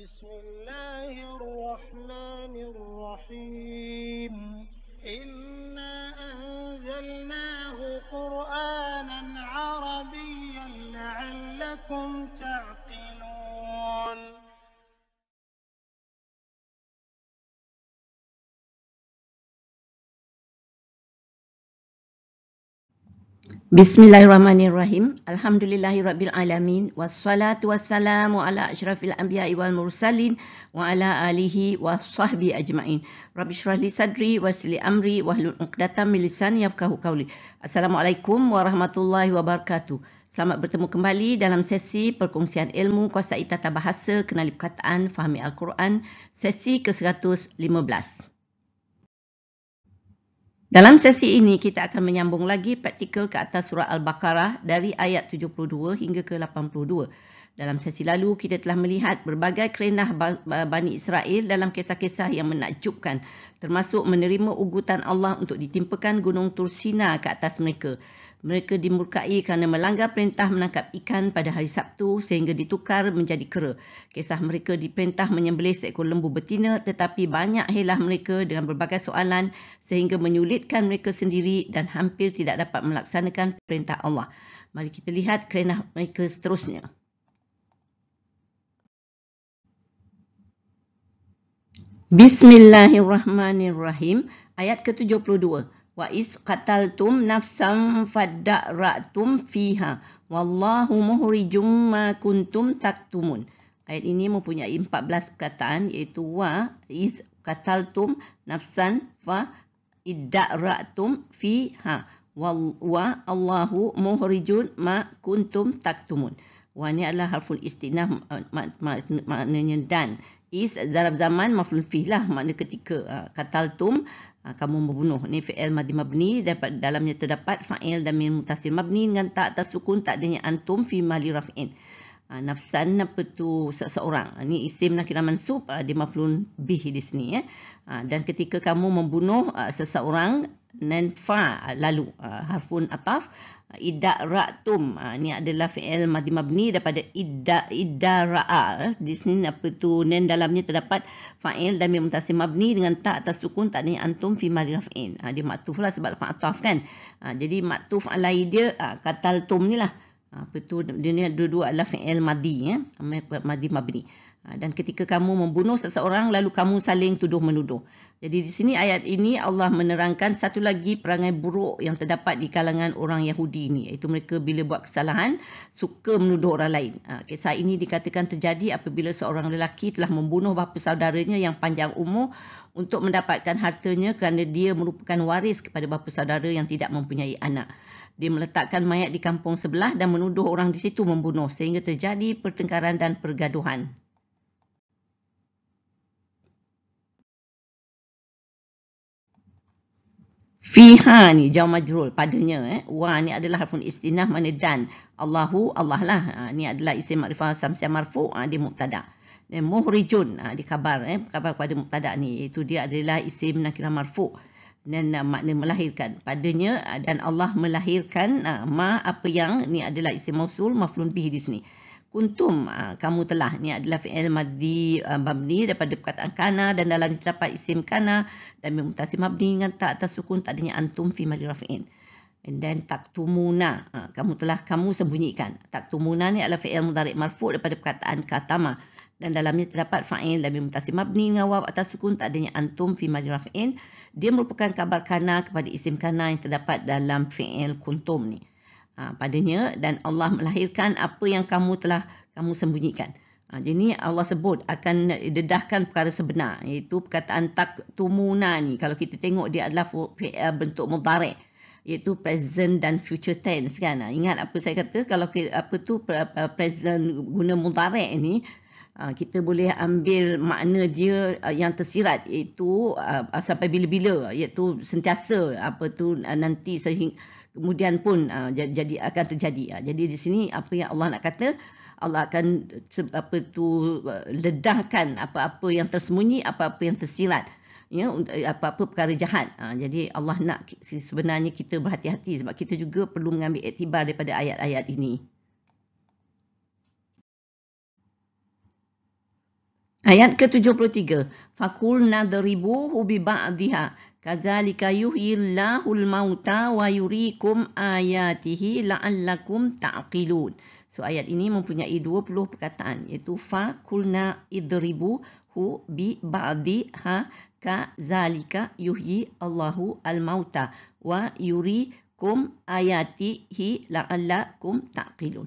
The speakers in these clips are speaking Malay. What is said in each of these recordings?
بسم الله الرحمن الرحيم إنا أنزلناه قرآنا عربيا لعلكم تعلمون Bismillahirrahmanirrahim. Alhamdulillahirrabbilalamin. Wassalatu wassalamu ala ashrafil anbiya wal mursalin wa ala alihi wa ajma'in. Rabbi sadri wa amri wa hlun uqdatan milisan yafkahu kawli. Assalamualaikum warahmatullahi wabarakatuh. Selamat bertemu kembali dalam sesi perkongsian ilmu kuasa tata bahasa kenali perkataan fahami Al-Quran sesi ke-115. Dalam sesi ini kita akan menyambung lagi praktikal ke atas surah Al-Baqarah dari ayat 72 hingga ke 82. Dalam sesi lalu kita telah melihat berbagai kerenah Bani Israel dalam kisah-kisah yang menakjubkan termasuk menerima ugutan Allah untuk ditimpakan gunung Tursina ke atas mereka. Mereka dimurkai kerana melanggar perintah menangkap ikan pada hari Sabtu sehingga ditukar menjadi kera. Kisah mereka diperintah menyembelih seekor lembu betina tetapi banyak helah mereka dengan berbagai soalan sehingga menyulitkan mereka sendiri dan hampir tidak dapat melaksanakan perintah Allah. Mari kita lihat kerenah mereka seterusnya. Bismillahirrahmanirrahim. Ayat ke-72 wa iz qataltum nafsan fadda'ratum fiha wallahu muhrijum ma kuntum taktumun. Ayat ini mempunyai 14 perkataan iaitu wa iz qataltum nafsan fa idda'ratum fiha wa allahu muhrijun ma kuntum taktumun. Wa ini adalah harful istinah maknanya mak, mak, mak, mak, dan is zarab zaman maful fih lah makna ketika uh, ah, kataltum uh, ah, kamu membunuh ni fi'il madhi mabni dapat dalamnya terdapat fa'il dan min mutasil mabni dengan tak atas sukun tak adanya antum fi mali raf'in uh, nafsan apa tu seseorang uh, ni isim nakira mansub uh, dia maflun bih di sini ya uh, dan ketika kamu membunuh uh, seseorang nanfa lalu uh, harfun ataf uh, Uh, idaratum ratum uh, ini adalah fi'il madhi mabni daripada idda idaraa di sini apa tu nen dalamnya terdapat fa'il dan mutasim mabni dengan tak atas sukun tak ni antum fi madhi raf'in ha, dia maktuf lah sebab lepas ataf kan ha, jadi maktuf alai dia ha, katal tum ni lah ha, apa tu dia ni dua-dua adalah fi'il madi ya madhi mabni dan ketika kamu membunuh seseorang lalu kamu saling tuduh menuduh jadi di sini ayat ini Allah menerangkan satu lagi perangai buruk yang terdapat di kalangan orang Yahudi ini. Iaitu mereka bila buat kesalahan suka menuduh orang lain. Ha, kisah ini dikatakan terjadi apabila seorang lelaki telah membunuh bapa saudaranya yang panjang umur untuk mendapatkan hartanya kerana dia merupakan waris kepada bapa saudara yang tidak mempunyai anak. Dia meletakkan mayat di kampung sebelah dan menuduh orang di situ membunuh sehingga terjadi pertengkaran dan pergaduhan. Fiha ni jauh majrul padanya. Eh? Wa ni adalah harfun istinah mana dan. Allahu Allah lah. Ha, ni adalah isim makrifah samsia marfu ha, di muqtada. Eh, muhrijun ha, di kabar. Eh? Kabar kepada muqtada ni. Itu dia adalah isim nakirah marfu. Dan uh, makna melahirkan. Padanya uh, dan Allah melahirkan uh, ma apa yang ni adalah isim mausul maflun bih di sini kuntum uh, kamu telah ni adalah fi'il madhi uh, mabni daripada perkataan kana dan dalam sini dapat isim kana dan memutasi mabni dengan tak atas sukun tak adanya antum fi mali rafi'in and then taktumuna uh, kamu telah kamu sembunyikan taktumuna ni adalah fi'il mudhari' marfu' daripada perkataan katama dan dalamnya terdapat fa'il dan memutasi mabni dengan waw atas sukun tak adanya antum fi mali rafi'in dia merupakan kabar kana kepada isim kana yang terdapat dalam fi'il kuntum ni Ha, padanya dan Allah melahirkan apa yang kamu telah kamu sembunyikan. Ha, jadi ini Allah sebut akan dedahkan perkara sebenar iaitu perkataan tak tumuna ni kalau kita tengok dia adalah eh, bentuk mudhari iaitu present dan future tense kan. Ha, ingat apa saya kata kalau apa tu eh, present guna mudhari ni ha, kita boleh ambil makna dia eh, yang tersirat iaitu sampai bila-bila iaitu sentiasa apa tu nanti sehingga kemudian pun uh, jadi akan terjadi. Uh, jadi di sini apa yang Allah nak kata Allah akan apa tu eh, ledahkan apa-apa yang tersembunyi, apa-apa yang tersilat. Ya, eh, apa-apa perkara jahat. Ha, jadi Allah nak sebenarnya kita berhati-hati sebab kita juga perlu mengambil iktibar daripada ayat-ayat ini. Ayat ke-73. Fakul nadribuhu bi ba'dihah Kadzalika al mauta wa yurikum ayatihi la'allakum ta'qilun. So ayat ini mempunyai 20 perkataan iaitu fa kulna idribu hu bi ba'di ha ka zalika yuhyi Allahu al mauta wa yurikum ayatihi la'allakum ta'qilun.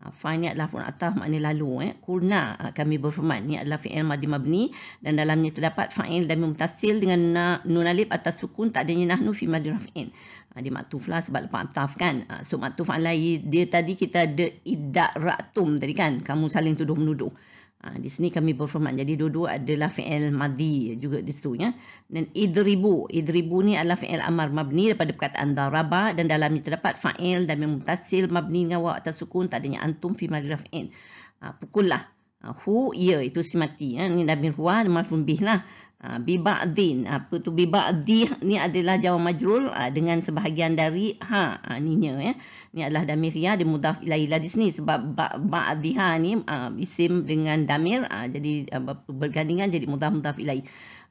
Ah, Fa ni adalah pun atas makna lalu. Eh. Kurna ah, kami berfirman. Ini adalah fi'il madi mabni. Dan dalamnya terdapat fa'il dan mutasil dengan na, nun alif atas sukun tak adanya nahnu fi madi raf'in. Ha, dia maktuf lah sebab lepas ataf kan. so maktuf alai dia tadi kita ada idak raktum tadi kan. Kamu saling tuduh menuduh. Ha, di sini kami berformat. Jadi dua-dua adalah fi'il madhi juga di situ. Ya. Dan idribu. Idribu ni adalah fi'il amar mabni daripada perkataan daraba. Dan dalam dalamnya terdapat fa'il dan memutasil mabni dengan wa atas sukun. Tak adanya antum fi madraf in. Ha, pukullah. Ha, hu, ya itu simati. Ya. Ini damir huwa, malfun bih lah. Ha, biba'din. Apa tu biba'din? Ni adalah jawab majrul ha, dengan sebahagian dari ha, ha. Ninya ya. Ni adalah damir ya. Dia mudaf ila di sini. Sebab ba'diha ni isim dengan damir. Jadi bergandingan jadi mudaf mudaf ilai.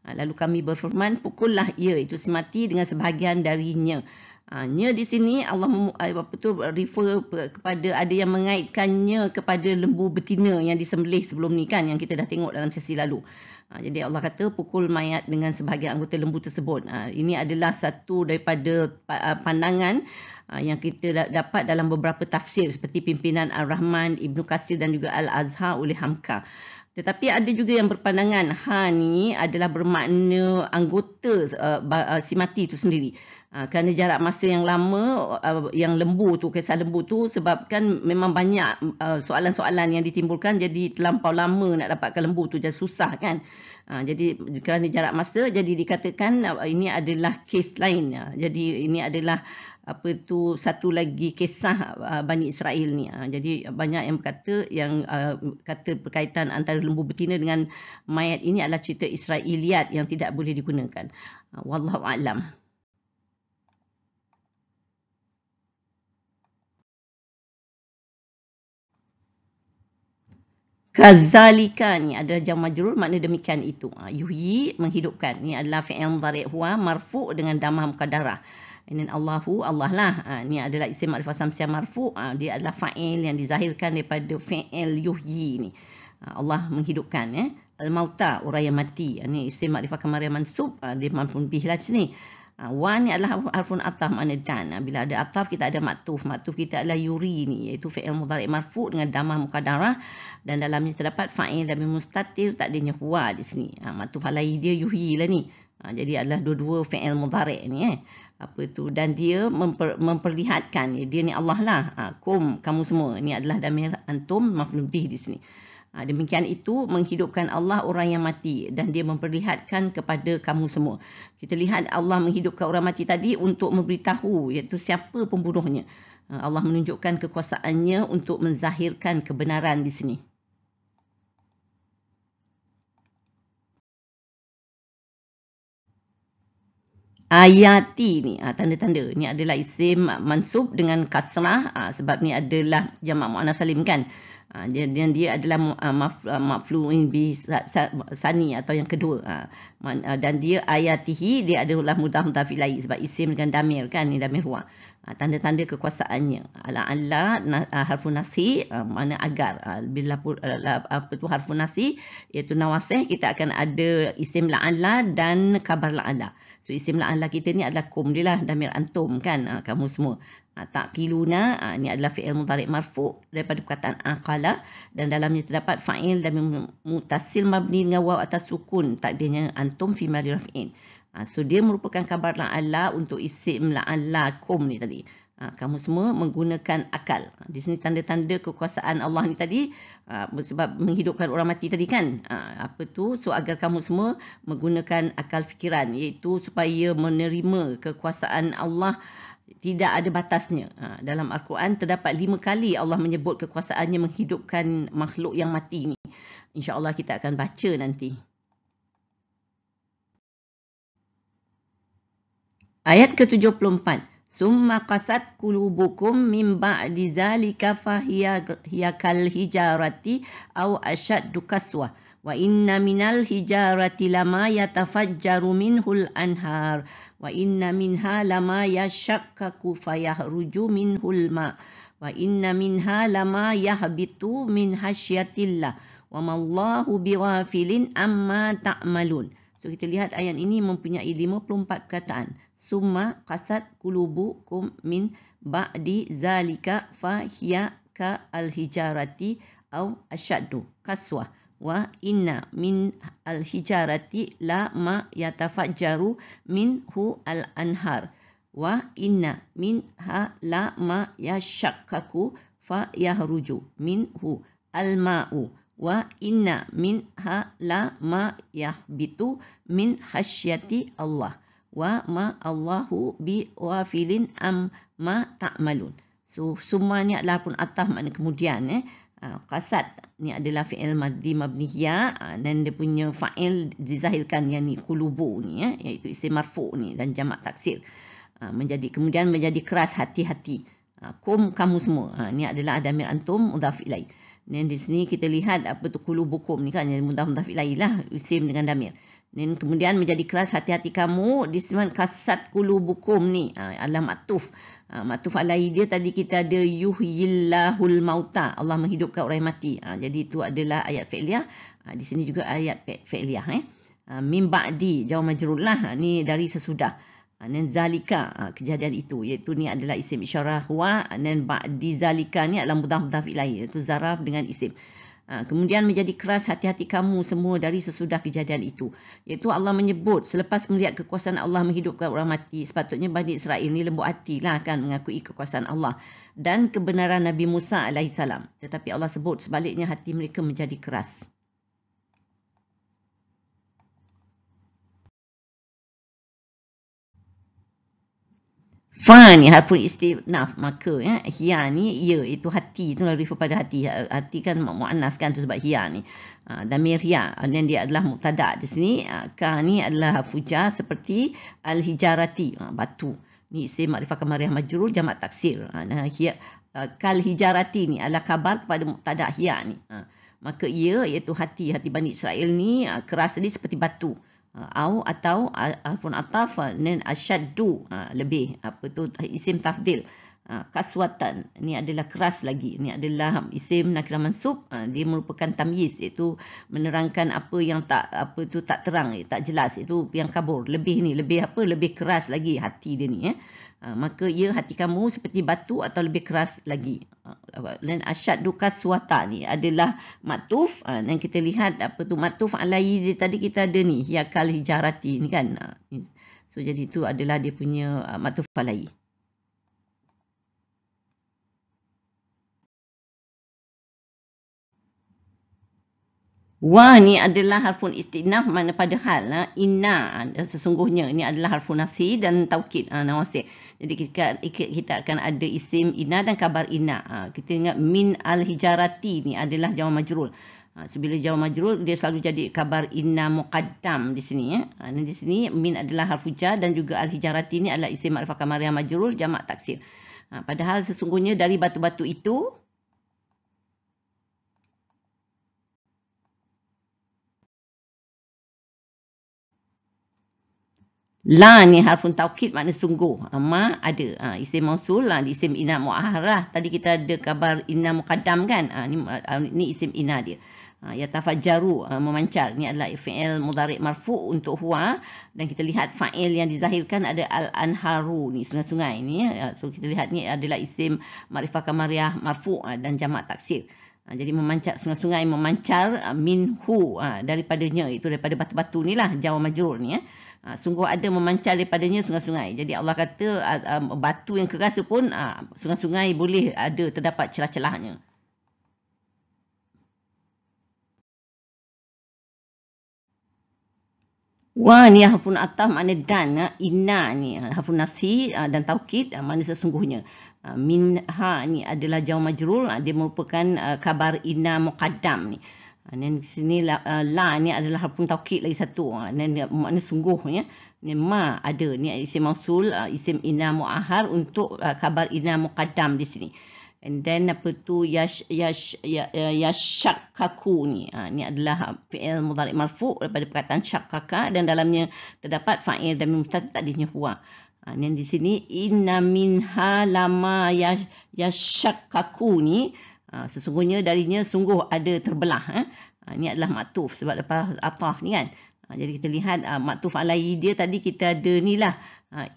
Lalu kami berfirman, pukullah ia itu semati dengan sebahagian darinya. Nya di sini Allah eh, apa tu, refer kepada ada yang mengaitkannya kepada lembu betina yang disembelih sebelum ni kan. Yang kita dah tengok dalam sesi lalu. Ha, jadi Allah kata pukul mayat dengan sebahagian anggota lembu tersebut. Ha, ini adalah satu daripada uh, pandangan ha, yang kita dapat dalam beberapa tafsir seperti pimpinan Ar-Rahman, Ibnu Kasir dan juga Al-Azhar oleh Hamka. Tetapi ada juga yang berpandangan ha ni adalah bermakna anggota uh, uh si mati itu sendiri. Ha, kerana jarak masa yang lama uh, yang lembu tu kisah lembu tu sebabkan memang banyak uh, soalan-soalan yang ditimbulkan jadi terlampau lama nak dapatkan lembu tu jadi susah kan ha, jadi kerana jarak masa jadi dikatakan uh, ini adalah kes lain ya. jadi ini adalah apa tu satu lagi kisah uh, Bani Israel ni ha, jadi banyak yang berkata yang uh, kata berkaitan antara lembu betina dengan mayat ini adalah cerita Israeliat yang tidak boleh digunakan uh, wallahu alam Kazalika ni ada jam majrur makna demikian itu. Ha, yuhyi menghidupkan. Ni adalah fi'il mudhari' huwa marfu' dengan damah muqaddarah. Ini Allahu Allah lah. Ha, ini adalah isim makrifat samsia marfu. Ha, dia adalah fa'il yang dizahirkan daripada fa'il yuhyi ni. Ha, Allah menghidupkan. Eh. Al-mauta, orang yang mati. Ini ha, isim makrifat kamar yang mansub. Ha, dia mampu lebih lah sini. Ha, wa ni adalah harfun ataf makna dan. Ha, bila ada ataf kita ada maktuf. Maktuf kita adalah yuri ni iaitu fi'il mudhari marfu dengan damah mukadarah dan dalamnya terdapat fa'il dan mustatir tak adanya huwa di sini. Ha, maktuf alai dia yuhi lah ni. Ha, jadi adalah dua-dua fi'il mudhari ni eh. Apa tu dan dia memper, memperlihatkan ya, dia ni Allah lah. Ha, kum kamu semua ni adalah damir antum maflum bih di sini. Ha, demikian itu menghidupkan Allah orang yang mati dan dia memperlihatkan kepada kamu semua. Kita lihat Allah menghidupkan orang mati tadi untuk memberitahu iaitu siapa pembunuhnya. Ha, Allah menunjukkan kekuasaannya untuk menzahirkan kebenaran di sini. Ayati ni, ha, tanda-tanda. Ni adalah isim mansub dengan kasrah ha, sebab ni adalah jamak mu'ana salim kan. Ha, dia, dia, dia adalah ah, ah, mafluin bi sani atau yang kedua. Ha, ah, dan dia ayatihi dia adalah mudah mudafilai sebab isim dengan damir kan ni damir huwa. Ha, tanda-tanda kekuasaannya. Ala ala harfun nasi mana agar bila apa tu harfun nasi iaitu nawaseh kita akan ada isim la ala dan kabar la ala. So isim la'anlah kita ni adalah kum dia lah. Damir antum kan uh, kamu semua. Uh, tak kiluna uh, ah, ni adalah fi'il mudarik marfu daripada perkataan akala. Dan dalamnya terdapat fa'il dan mutasil mabni dengan waw atas sukun. tak Takdirnya antum fi marirafi'in. Uh, so dia merupakan kabar la'anlah untuk isim la'anlah kum ni tadi. Ha, kamu semua menggunakan akal. Ha, di sini tanda-tanda kekuasaan Allah ni tadi ha, sebab menghidupkan orang mati tadi kan. Ha, apa tu? So agar kamu semua menggunakan akal fikiran iaitu supaya menerima kekuasaan Allah tidak ada batasnya. dalam Al-Quran terdapat lima kali Allah menyebut kekuasaannya menghidupkan makhluk yang mati ni. InsyaAllah kita akan baca nanti. Ayat ke-74. Summa qasat kulubukum min ba'di zalika fahiya hiya kal hijarati aw ashaddu kaswa wa inna minal hijarati lama yatafajjaru minhul anhar wa inna minha lama yashakkaku fayahruju minhul ma wa inna minha lama yahbitu min hasyatillah wa mallahu biwafilin amma ta'malun so kita lihat ayat ini mempunyai 54 perkataan summa qasat qulubukum min ba'di zalika fa hiya ka al-hijarati aw ashaddu kaswa wa inna min al-hijarati la ma yatafajjaru min hu al-anhar wa inna min ha la ma yashakkaku fa yahruju min hu al-ma'u wa inna min ha la ma yahbitu min hasyati Allah' wa ma Allahu bi wafilin am ma tak malun. So, semua ni adalah pun atas mana kemudian. Eh. Ha, kasat ni adalah fi'il maddi mabniya ha, dan dia punya fa'il dizahirkan yang ni kulubu ni eh, iaitu isim marfu ni dan jamak taksir. Ha, menjadi kemudian menjadi keras hati-hati. kum kamu semua. ni adalah adamir antum mudhaf ilaih. Dan di sini kita lihat apa tu kulubu kum ni kan. Jadi mudah-mudah ilaih lah. Usim dengan damir. Dan kemudian menjadi keras hati-hati kamu Di disebabkan kasat kulu bukum ni ha, alam atuf. Ha, Matuf alai dia tadi kita ada yuhyillahul mauta. Allah menghidupkan orang mati. Ha, jadi itu adalah ayat fi'liyah. di sini juga ayat fi'liyah eh. Mim ba'di jauh majrullah. Ini dari sesudah. Dan zalika kejadian itu. Iaitu ni adalah isim isyarah huwa. Dan ba'di zalika ni adalah mudah-mudah fi'lai. Iaitu zaraf dengan isim. Ha, kemudian menjadi keras hati-hati kamu semua dari sesudah kejadian itu. Iaitu Allah menyebut selepas melihat kekuasaan Allah menghidupkan orang mati. Sepatutnya Bani Israel ni lembut hati, hatilah akan mengakui kekuasaan Allah. Dan kebenaran Nabi Musa (alaihissalam). Tetapi Allah sebut sebaliknya hati mereka menjadi keras. Fan ya, pun istinaf maka ya, hia ni ya itu hati itu lah refer pada hati. Ha, hati kan mu'annas kan tu sebab hia ni. Uh, damir hia dan dia adalah mubtada di sini. Uh, ha, ka ni adalah fuja seperti al-hijarati uh, batu. Ni isi makrifah kemariah majrul jamak taksir. Uh, hia, uh, kal hijarati ni adalah kabar kepada mubtada hia ni. Uh, maka ia iaitu hati hati Bani Israel ni uh, keras tadi seperti batu. Uh, au atau uh, ataupun ataf nen asyaddu uh, lebih apa tu isim tafdil kaswatan ni adalah keras lagi ni adalah isim nakirah mansub dia merupakan tamyiz iaitu menerangkan apa yang tak apa tu tak terang tak jelas itu yang kabur lebih ni lebih apa lebih keras lagi hati dia ni eh. Ah, maka ia ya hati kamu seperti batu atau lebih keras lagi. Ah, dan asyad duka suwata ni adalah matuf. Ah, dan kita lihat apa tu matuf alai tadi kita ada ni. Hiakal hijarati ni kan. So jadi itu adalah dia punya matuf alai. Wa ni adalah harfun istinaf mana pada hal. Inna sesungguhnya ini adalah harfun nasi dan taukid. Nawasih. Jadi kita, kita akan ada isim ina dan kabar ina. Ha, kita ingat min al-hijarati ni adalah jawab majrul. Ha, so bila jawab majrul dia selalu jadi kabar ina muqaddam di sini. Ya. Ha, dan di sini min adalah harfu dan juga al-hijarati ni adalah isim ma'rifah kamariah majrul jamak taksir. Ha, padahal sesungguhnya dari batu-batu itu La ni harfun taukid makna sungguh. Ah, ma ada. Ha, isim mausul lah. Isim ina mu'ahrah. Tadi kita ada kabar ina muqaddam kan. Ha, ni, ni isim ina dia. Ha, ya tafajjaru uh, memancar ni adalah fa'il mudarik marfu' untuk huwa dan kita lihat fa'il yang dizahirkan ada al-anharu ni sungai-sungai ni ya. so kita lihat ni adalah isim ma'rifah kamariah marfu' uh, dan jamak taksir ha, jadi memancar sungai-sungai memancar uh, minhu uh, daripadanya itu daripada batu-batu ni lah jawa majrur ni ya. Uh. Ha, sungguh ada memancar daripadanya sungai-sungai. Jadi Allah kata uh, uh, batu yang keras pun uh, sungai-sungai boleh ada terdapat celah-celahnya. Wa ni hafun atah makna dan inna ni hafun nasi dan taukid makna sesungguhnya. Minha ni adalah jauh majrul. Dia merupakan kabar inna muqaddam ni. Ha, di sini la, uh, la ni adalah harfun taukid lagi satu. Ha, ah, ni makna sungguh ya. Ni ma ada. Ni isim mausul, uh, isim inna mu'ahar untuk uh, kabar inna muqaddam di sini. And then apa tu yash yash yash ya, ya, ya ni. Ha, ni adalah fi'il mudhari marfu daripada perkataan syakaka dan dalamnya terdapat fa'il dan mustat tak di huwa. Ha, di sini inna minha lama yash Ha, sesungguhnya darinya sungguh ada terbelah. Eh? Ini ha, adalah maktuf sebab lepas ataf ni kan. Ha, jadi kita lihat uh, maktuf alai dia tadi kita ada ni lah.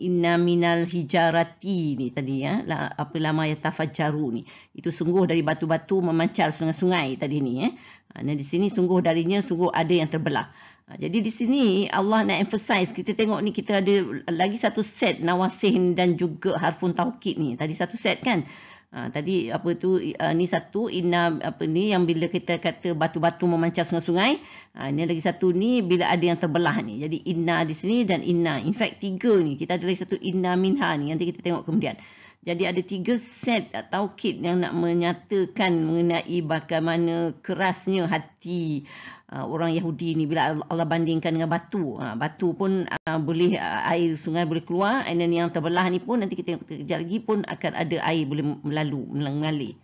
inna minal hijarati ni tadi ya. La, apa lama ya tafajaru ni. Itu sungguh dari batu-batu memancar sungai-sungai tadi ni. Eh. dan di sini sungguh darinya sungguh ada yang terbelah. jadi di sini Allah nak emphasize. Kita tengok ni kita ada lagi satu set nawasih dan juga harfun tauqid ni. Tadi satu set kan. Ha, tadi apa tu uh, ni satu inna apa ni yang bila kita kata batu-batu memancar sungai-sungai ha, ini lagi satu ni bila ada yang terbelah ni jadi inna di sini dan inna in fact tiga ni kita ada lagi satu inna minha ni nanti kita tengok kemudian jadi ada tiga set atau kit yang nak menyatakan mengenai bagaimana kerasnya hati uh, orang Yahudi ni bila Allah bandingkan dengan batu. Uh, batu pun uh, boleh uh, air sungai boleh keluar and then yang terbelah ni pun nanti kita tengok kejap lagi pun akan ada air boleh melalu, mengalir.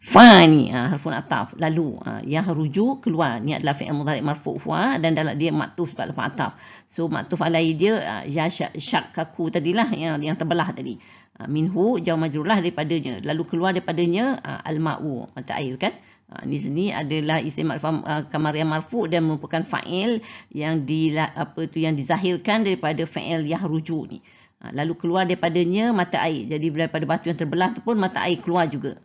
Fa ni uh, harfun ataf lalu uh, yang rujuk keluar ni adalah fi'il mudhari marfu fa dan dalam dia maktuf sebab lepas ataf so maktuf alai dia uh, ya syak, syak tadilah yang yang terbelah tadi Ah, minhu jau majrulah daripadanya lalu keluar daripadanya uh, ah, al mau mata air kan uh, ah, di sini adalah isim marfu uh, kamariyah marfu dan merupakan fa'il yang di apa tu yang dizahirkan daripada fa'il yang yahruju ni lalu keluar daripadanya mata air jadi daripada batu yang terbelah tu pun mata air keluar juga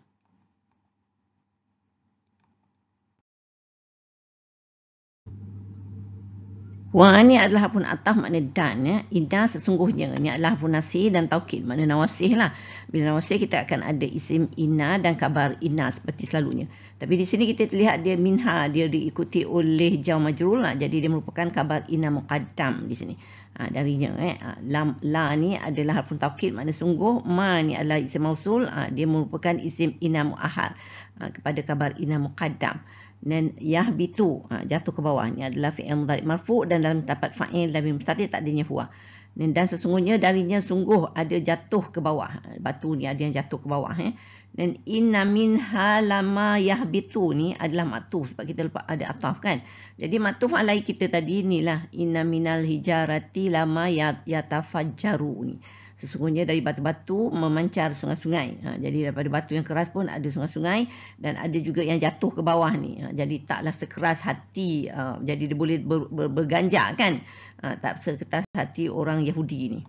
Wa ni adalah hafun ataf makna dan ya. Ida sesungguhnya ni adalah hafun nasih dan taukid makna nawasih lah. Bila nawasih kita akan ada isim ina dan kabar ina seperti selalunya. Tapi di sini kita terlihat dia minha, dia diikuti oleh jauh majrul lah. Jadi dia merupakan kabar ina muqaddam di sini. Ha, darinya eh. Ha, lam, la ni adalah hafun taukid makna sungguh. Ma ni adalah isim mausul. Ha, dia merupakan isim ina muahar ha, kepada kabar ina muqaddam dan yahbitu ha, jatuh ke bawah ni adalah fi'il mudhari marfu dan dalam tempat fa'il dalam mustatir tak adanya huwa dan, sesungguhnya darinya sungguh ada jatuh ke bawah ha, batu ni ada yang jatuh ke bawah eh dan inna min halama yahbitu ni adalah matuf sebab kita lupa ada ataf kan jadi matuf alai kita tadi inilah inna minal hijarati lama ya, yatafajjaru ni sesungguhnya dari batu-batu memancar sungai-sungai. Ha, jadi daripada batu yang keras pun ada sungai-sungai dan ada juga yang jatuh ke bawah ni. Ha, jadi taklah sekeras hati, uh, jadi dia boleh ber, ber, berganjak kan. Ha, tak sekeras hati orang Yahudi ni.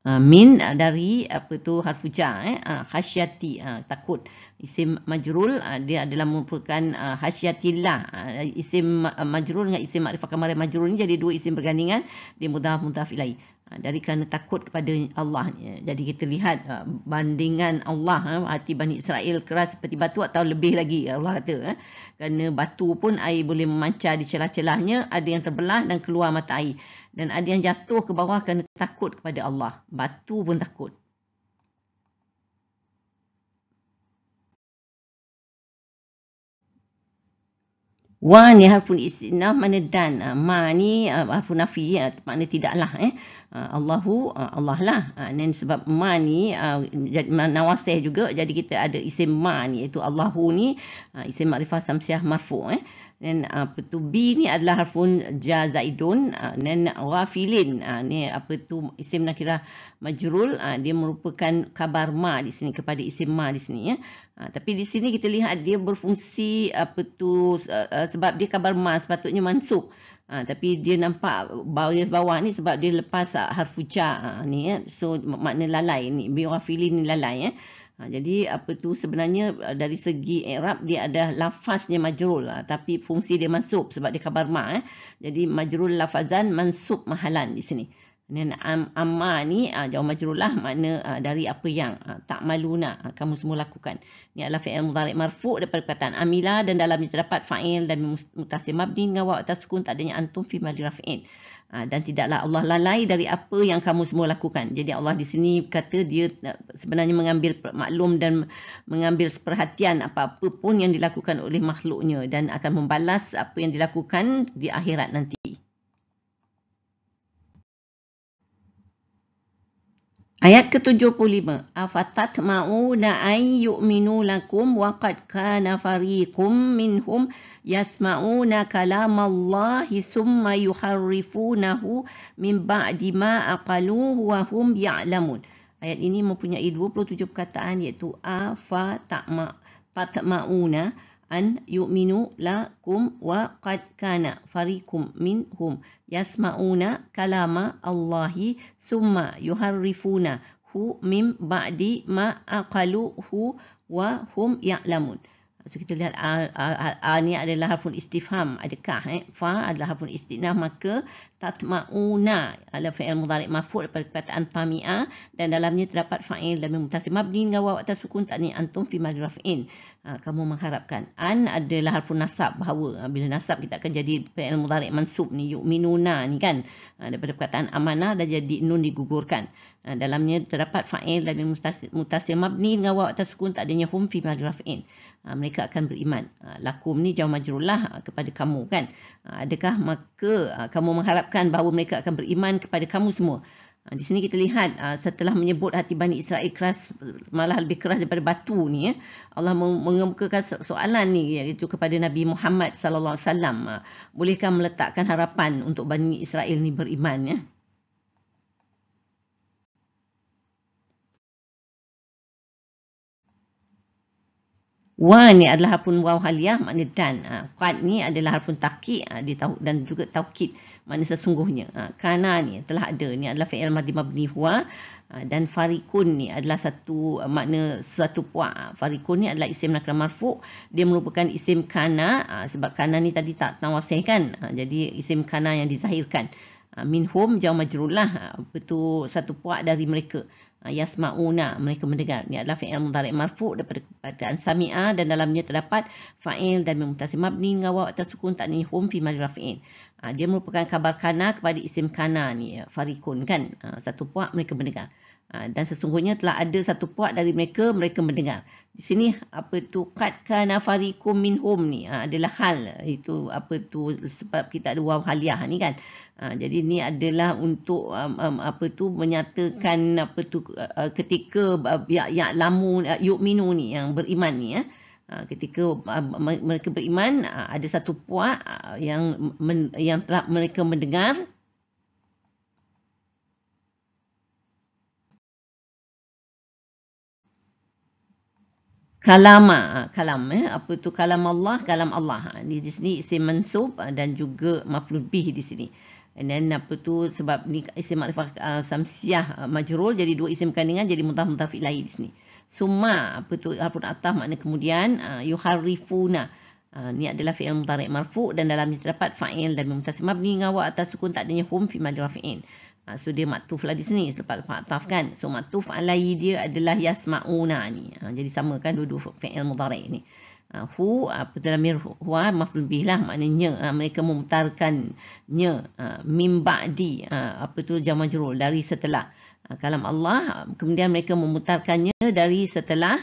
Ah, min ah, dari apa tu harfu jar eh ah, khasyati takut isim majrul dia adalah merupakan khasyatillah isim majrul dengan isim ma'rifah kamar majrul ni jadi dua isim bergandingan dia mudhaf mudhaf ilai dari kerana takut kepada Allah ya. jadi kita lihat bandingan Allah hati Bani Israel keras seperti batu atau lebih lagi ya, Allah kata eh. kerana batu pun air boleh memancar di celah-celahnya ada yang terbelah dan keluar mata air dan ada yang jatuh ke bawah kerana takut kepada Allah. Batu pun takut. Wa ni harfun isna mana dan ah, ma ni ah, harfun nafi uh, makna tidaklah eh Allahu Allah lah uh, dan sebab ma ni uh, juga jadi kita ada isim ma ni iaitu Allahu ni uh, isim ma'rifah samsiah marfu eh Then uh, apa tu B ni adalah harfun ja zaidun dan uh, wafilin uh, ni apa tu isim nakirah majrul dia merupakan kabar ma di sini kepada isim ma di sini ya. tapi di sini kita lihat dia berfungsi apa tu sebab dia kabar ma sepatutnya mansub. tapi dia nampak bawah bawah ni sebab dia lepas ha, harfu ja ni ya. so makna lalai ni biografi ni lalai ya. Ha, jadi apa tu sebenarnya uh, dari segi Arab dia ada lafaznya majrul lah, tapi fungsi dia mansub sebab dia khabar ma eh. Jadi majrul lafazan mansub mahalan di sini. Dan am, amma ni ha, jauh majrul lah makna ha, dari apa yang ha, tak malu nak ha, kamu semua lakukan. Ni adalah fi'il mudhari' marfu' daripada perkataan amila dan dalam terdapat fa'il dan mutasim mabni dengan atas sukun tak adanya antum fi mali rafi'in. Ha, dan tidaklah Allah lalai dari apa yang kamu semua lakukan. Jadi Allah di sini kata dia eh, sebenarnya mengambil maklum dan mengambil perhatian apa-apa pun yang dilakukan oleh makhluknya dan akan membalas apa yang dilakukan di akhirat nanti. Ayat ke-75. Afatat mauna ay yu'minu lakum wa qad kana fariqum minhum yasmauna kalam Allah summa yuharrifunahu min ba'di ma aqaluhu wa hum ya'lamun. Ayat ini mempunyai 27 perkataan iaitu afatat mauna. Ma an yu'minu lakum wa qad kana farikum minhum yasma'una kalama Allahi summa yuharrifuna hu mim ba'di ma aqaluhu wa hum ya'lamun. So kita lihat a, a, a, a ni adalah harfun istifham ada ka eh? fa adalah harfun istinah maka tatma'una adalah fi'il mudhari maf'ul daripada perkataan tamia dan dalamnya terdapat fa'il lam mutasim mabni dengan waw atas sukun tani antum fi madrafin ha, kamu mengharapkan an adalah harfun nasab bahawa ha, bila nasab kita akan jadi fi'il mudhari mansub ni yu'minuna ni kan ha, daripada perkataan amana dah jadi nun digugurkan ha, dalamnya terdapat fa'il lam mutasim mutasim mabni dengan waw atas sukun tak adanya hum fi madrafin ha, mereka akan beriman ha, lakum ni jaw majrullah ha, kepada kamu kan ha, adakah maka ha, kamu mengharap harapkan bahawa mereka akan beriman kepada kamu semua. Ah, di sini kita lihat ah, setelah menyebut hati Bani Israel keras, malah lebih keras daripada batu ni. Ya. Allah mengemukakan soalan ni iaitu kepada Nabi Muhammad SAW, alaihi ah, Bolehkah meletakkan harapan untuk Bani Israel ni beriman ya? Wa ni adalah harfun waw haliyah makna dan. Qad ni adalah harfun takik dan juga taukid makna sesungguhnya. Ha, kana ni telah ada. Ni adalah fi'il madhi mabni huwa. Ha, dan farikun ni adalah satu uh, makna satu puak. Ha, farikun ni adalah isim nakal marfu. Dia merupakan isim kana. Ha, sebab kana ni tadi tak tawasih kan. Ha, jadi isim kana yang dizahirkan. Ha, minhum jauh majrullah. Ha, betul satu puak dari mereka. Ah, yasma'una mereka mendengar ni adalah fi'il mudhari' marfu' daripada perkataan sami'a dan dalamnya terdapat fa'il dan mutasim mabni dengan waw atas sukun ta'nihum fi majrur fi'il ah, dia merupakan kabar kana kepada isim kana ni farikun kan ah, satu puak mereka mendengar Ha, dan sesungguhnya telah ada satu puak dari mereka mereka mendengar di sini apa tu kat kana farikum minhum ni ha, adalah hal itu apa tu sebab kita ada waw haliah ni kan ha, jadi ni adalah untuk um, um, apa tu menyatakan apa tu uh, ketika ya ya lamu uh, yu'minu ni yang beriman ni ya ketika um, mereka beriman ada satu puak yang yang telah mereka mendengar kalam ah, ah, kalam ya apa tu kalam Allah kalam Allah ni ah, di sini isim mansub dan juga mafrud bih di sini and then apa tu sebab ni isim ma'rifah uh, samsiah uh, majrul jadi dua isim kandungan jadi mudaf mudaf ilaih di sini Suma apa tu harfun atah makna kemudian uh, yuharifuna uh, ni adalah fi'il mutarik marfu' dan dalam terdapat fa'il dan mutasim ni ngawa atas sukun tak adanya hum fi mali rafi'in Ha, so dia maktuf lah di sini selepas maktuf kan. So maktuf alai dia adalah yasma'una ni. Ha, jadi sama kan dua-dua fi'il mudara'i ni. Ha, hu apa dalam mir hu maful bih lah maknanya mereka memutarkan nya mim ba'di apa tu jamak jarul dari setelah kalam Allah kemudian mereka memutarkannya dari setelah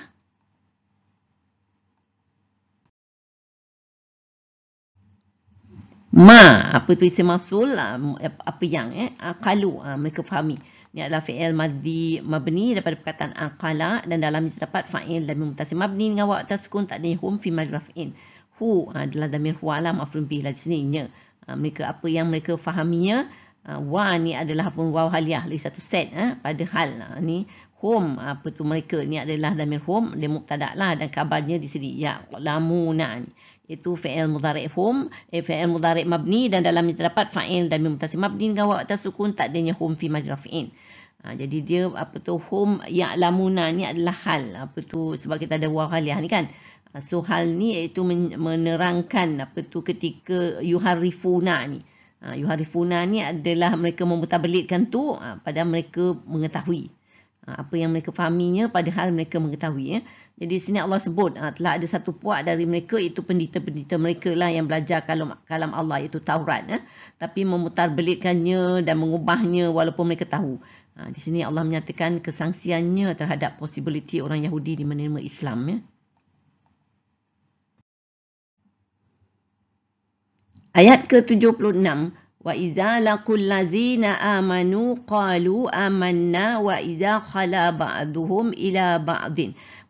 Ma, apa tu isim masul? Ah, eh, apa yang? Eh? Akalu, ah, ah, mereka fahami. Ini adalah fi'il madhi mabni daripada perkataan akala dan dalam ini terdapat fa'il dan mutasi mabni dengan waktu sukun tak ada hum fi majraf'in. Hu adalah damir hu ala maflum bihla di sini. Ha, mereka apa yang mereka fahaminya? Ha, wa ni adalah pun waw haliah. Lagi satu set. Ha, padahal ha, ni hum apa tu mereka ni adalah damir hum dan muktadak lah dan kabarnya di sini. Ya, lamunan itu fa'il mudhari' hum eh, fi'il mudhari' mabni dan dalam dalamnya terdapat fa'il dan mutasim mabni dengan waw atas sukun tak adanya hum fi majrafin ha, jadi dia apa tu hum ya'lamuna ni adalah hal apa tu sebab kita ada waw ghaliah ni kan ha, so hal ni iaitu menerangkan apa tu ketika yuharifuna ni ha, yuharifuna ni adalah mereka memutabelitkan tu ha, pada mereka mengetahui Ha, apa yang mereka fahaminya padahal mereka mengetahui ya. Jadi sini Allah sebut ha, telah ada satu puak dari mereka itu pendeta-pendeta mereka lah yang belajar kalam, kalam Allah iaitu Taurat ya. Tapi memutar dan mengubahnya walaupun mereka tahu. Ha, di sini Allah menyatakan kesangsiannya terhadap possibility orang Yahudi di menerima Islam ya. Ayat ke-76 وإذا لقوا الذين آمنوا قالوا آمنا وإذا خلا بعضهم إلى بعض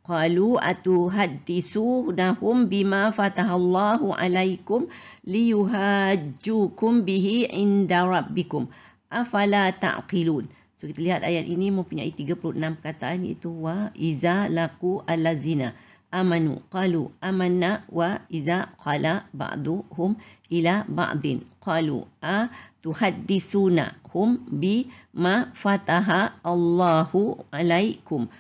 قالوا أتحدثونهم بما فتح الله عليكم ليهاجوكم به عند ربكم أفلا تعقلون So kita lihat ayat ini mempunyai 36 perkataan iaitu wa iza laku alazina amanu qalu amanna wa iza qala ba'duhum ila ba'din qalu a ah, tuhaddisuna hum bi ma fataha Allahu alaikum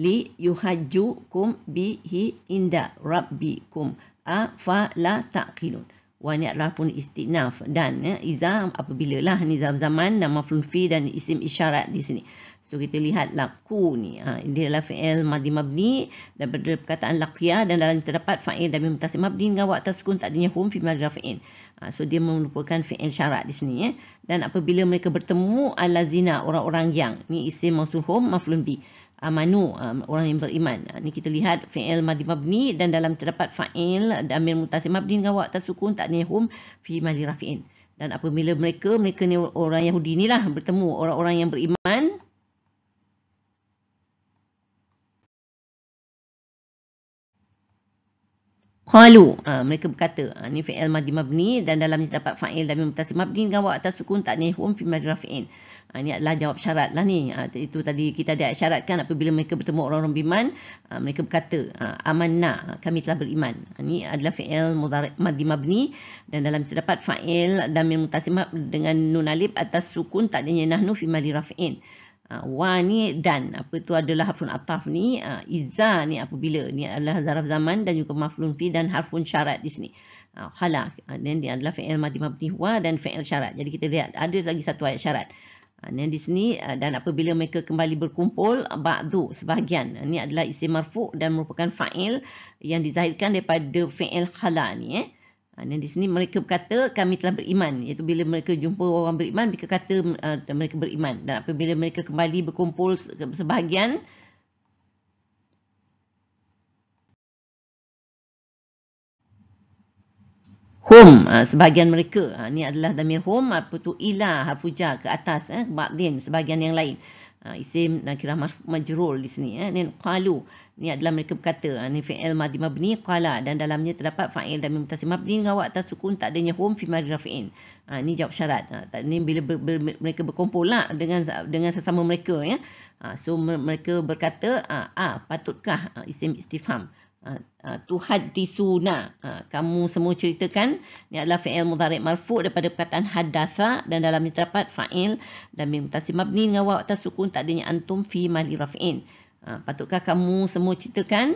li yuhajjukum bihi inda rabbikum a ah, fa la taqilun wa ni pun istinaf dan ya, izam apabila lah ni zaman zaman nama fulfi dan isim isyarat di sini So kita lihat laku ni. Ha, dia adalah fi'il madi mabni daripada perkataan laqya dan dalam terdapat fa'il dan mutasi mabni dengan wak tersukun tak adanya hum fi madi rafi'in. Ha, so dia merupakan Fa'il syarat di sini. Eh. Dan apabila mereka bertemu ala zina orang-orang yang. Ni isim mausul hum maflun bi. Amanu, ha, orang yang beriman. Ini ha, kita lihat Fa'il madi mabni dan dalam terdapat fa'il damir mutasi mabni dengan wak tersukun tak adanya hum fi madi rafi'in. Dan apabila mereka, mereka ni orang Yahudi ni lah bertemu orang-orang yang beriman Qalu. Ha, ah, mereka berkata. Ha, ah, ini fi'il madi mabni dan dalamnya terdapat fa'il dan mutasi mabni dengan wa atas sukun tak ta'nihum fi madi rafi'in. Ha, ah, ini adalah jawab syarat lah ni. Ha, itu tadi kita ada syaratkan apabila mereka bertemu orang-orang biman. Ha, mereka berkata. Ha, amanna. Kami telah beriman. Ha, ini adalah fi'il madi mabni dan dalam terdapat fa'il dan mutasi mabni dengan nun alib atas sukun tak ta'nihum nahnu fi madi rafi'in. Ha, Ha, wa ni dan apa tu adalah harfun ataf ni uh, izza ni apabila ni adalah zaraf zaman dan juga maflun fi dan harfun syarat di sini uh, khala dan dia adalah fi'il mati mati wa dan fi'il syarat jadi kita lihat ada lagi satu ayat syarat dan di sini dan apabila mereka kembali berkumpul ba'du sebahagian ini adalah isi marfu dan merupakan fa'il yang dizahirkan daripada fi'il khala ni eh dan di sini mereka berkata kami telah beriman iaitu bila mereka jumpa orang beriman mereka kata uh, mereka beriman dan apabila mereka kembali berkumpul sebahagian hum uh, sebahagian mereka ini ha, adalah damir hum apa tu ila harfu ke atas eh, ba'din sebahagian yang lain uh, uh, isim nakirah majrur di sini eh ni qalu ni adalah mereka berkata ah, ni fi'il madhi mabni qala dan dalamnya terdapat fa'il dan mutasim mabni ngawak atas sukun tak adanya hum fi madhi rafi'in ha, ah, ni jawab syarat ha, ni bila ber, ber, mereka berkumpul lah dengan dengan sesama mereka ya ha, so mereka berkata ah ha, patutkah ha, isim istifham di ah, ah, tuhadisuna ah, kamu semua ceritakan ini adalah fail mudhari' marfu' daripada perkataan hadatha dan dalam dalamnya terdapat fa'il dan mim mutasim mabni dengan waw atas sukun takdirnya antum fi mahli raf'in patutkah kamu semua ceritakan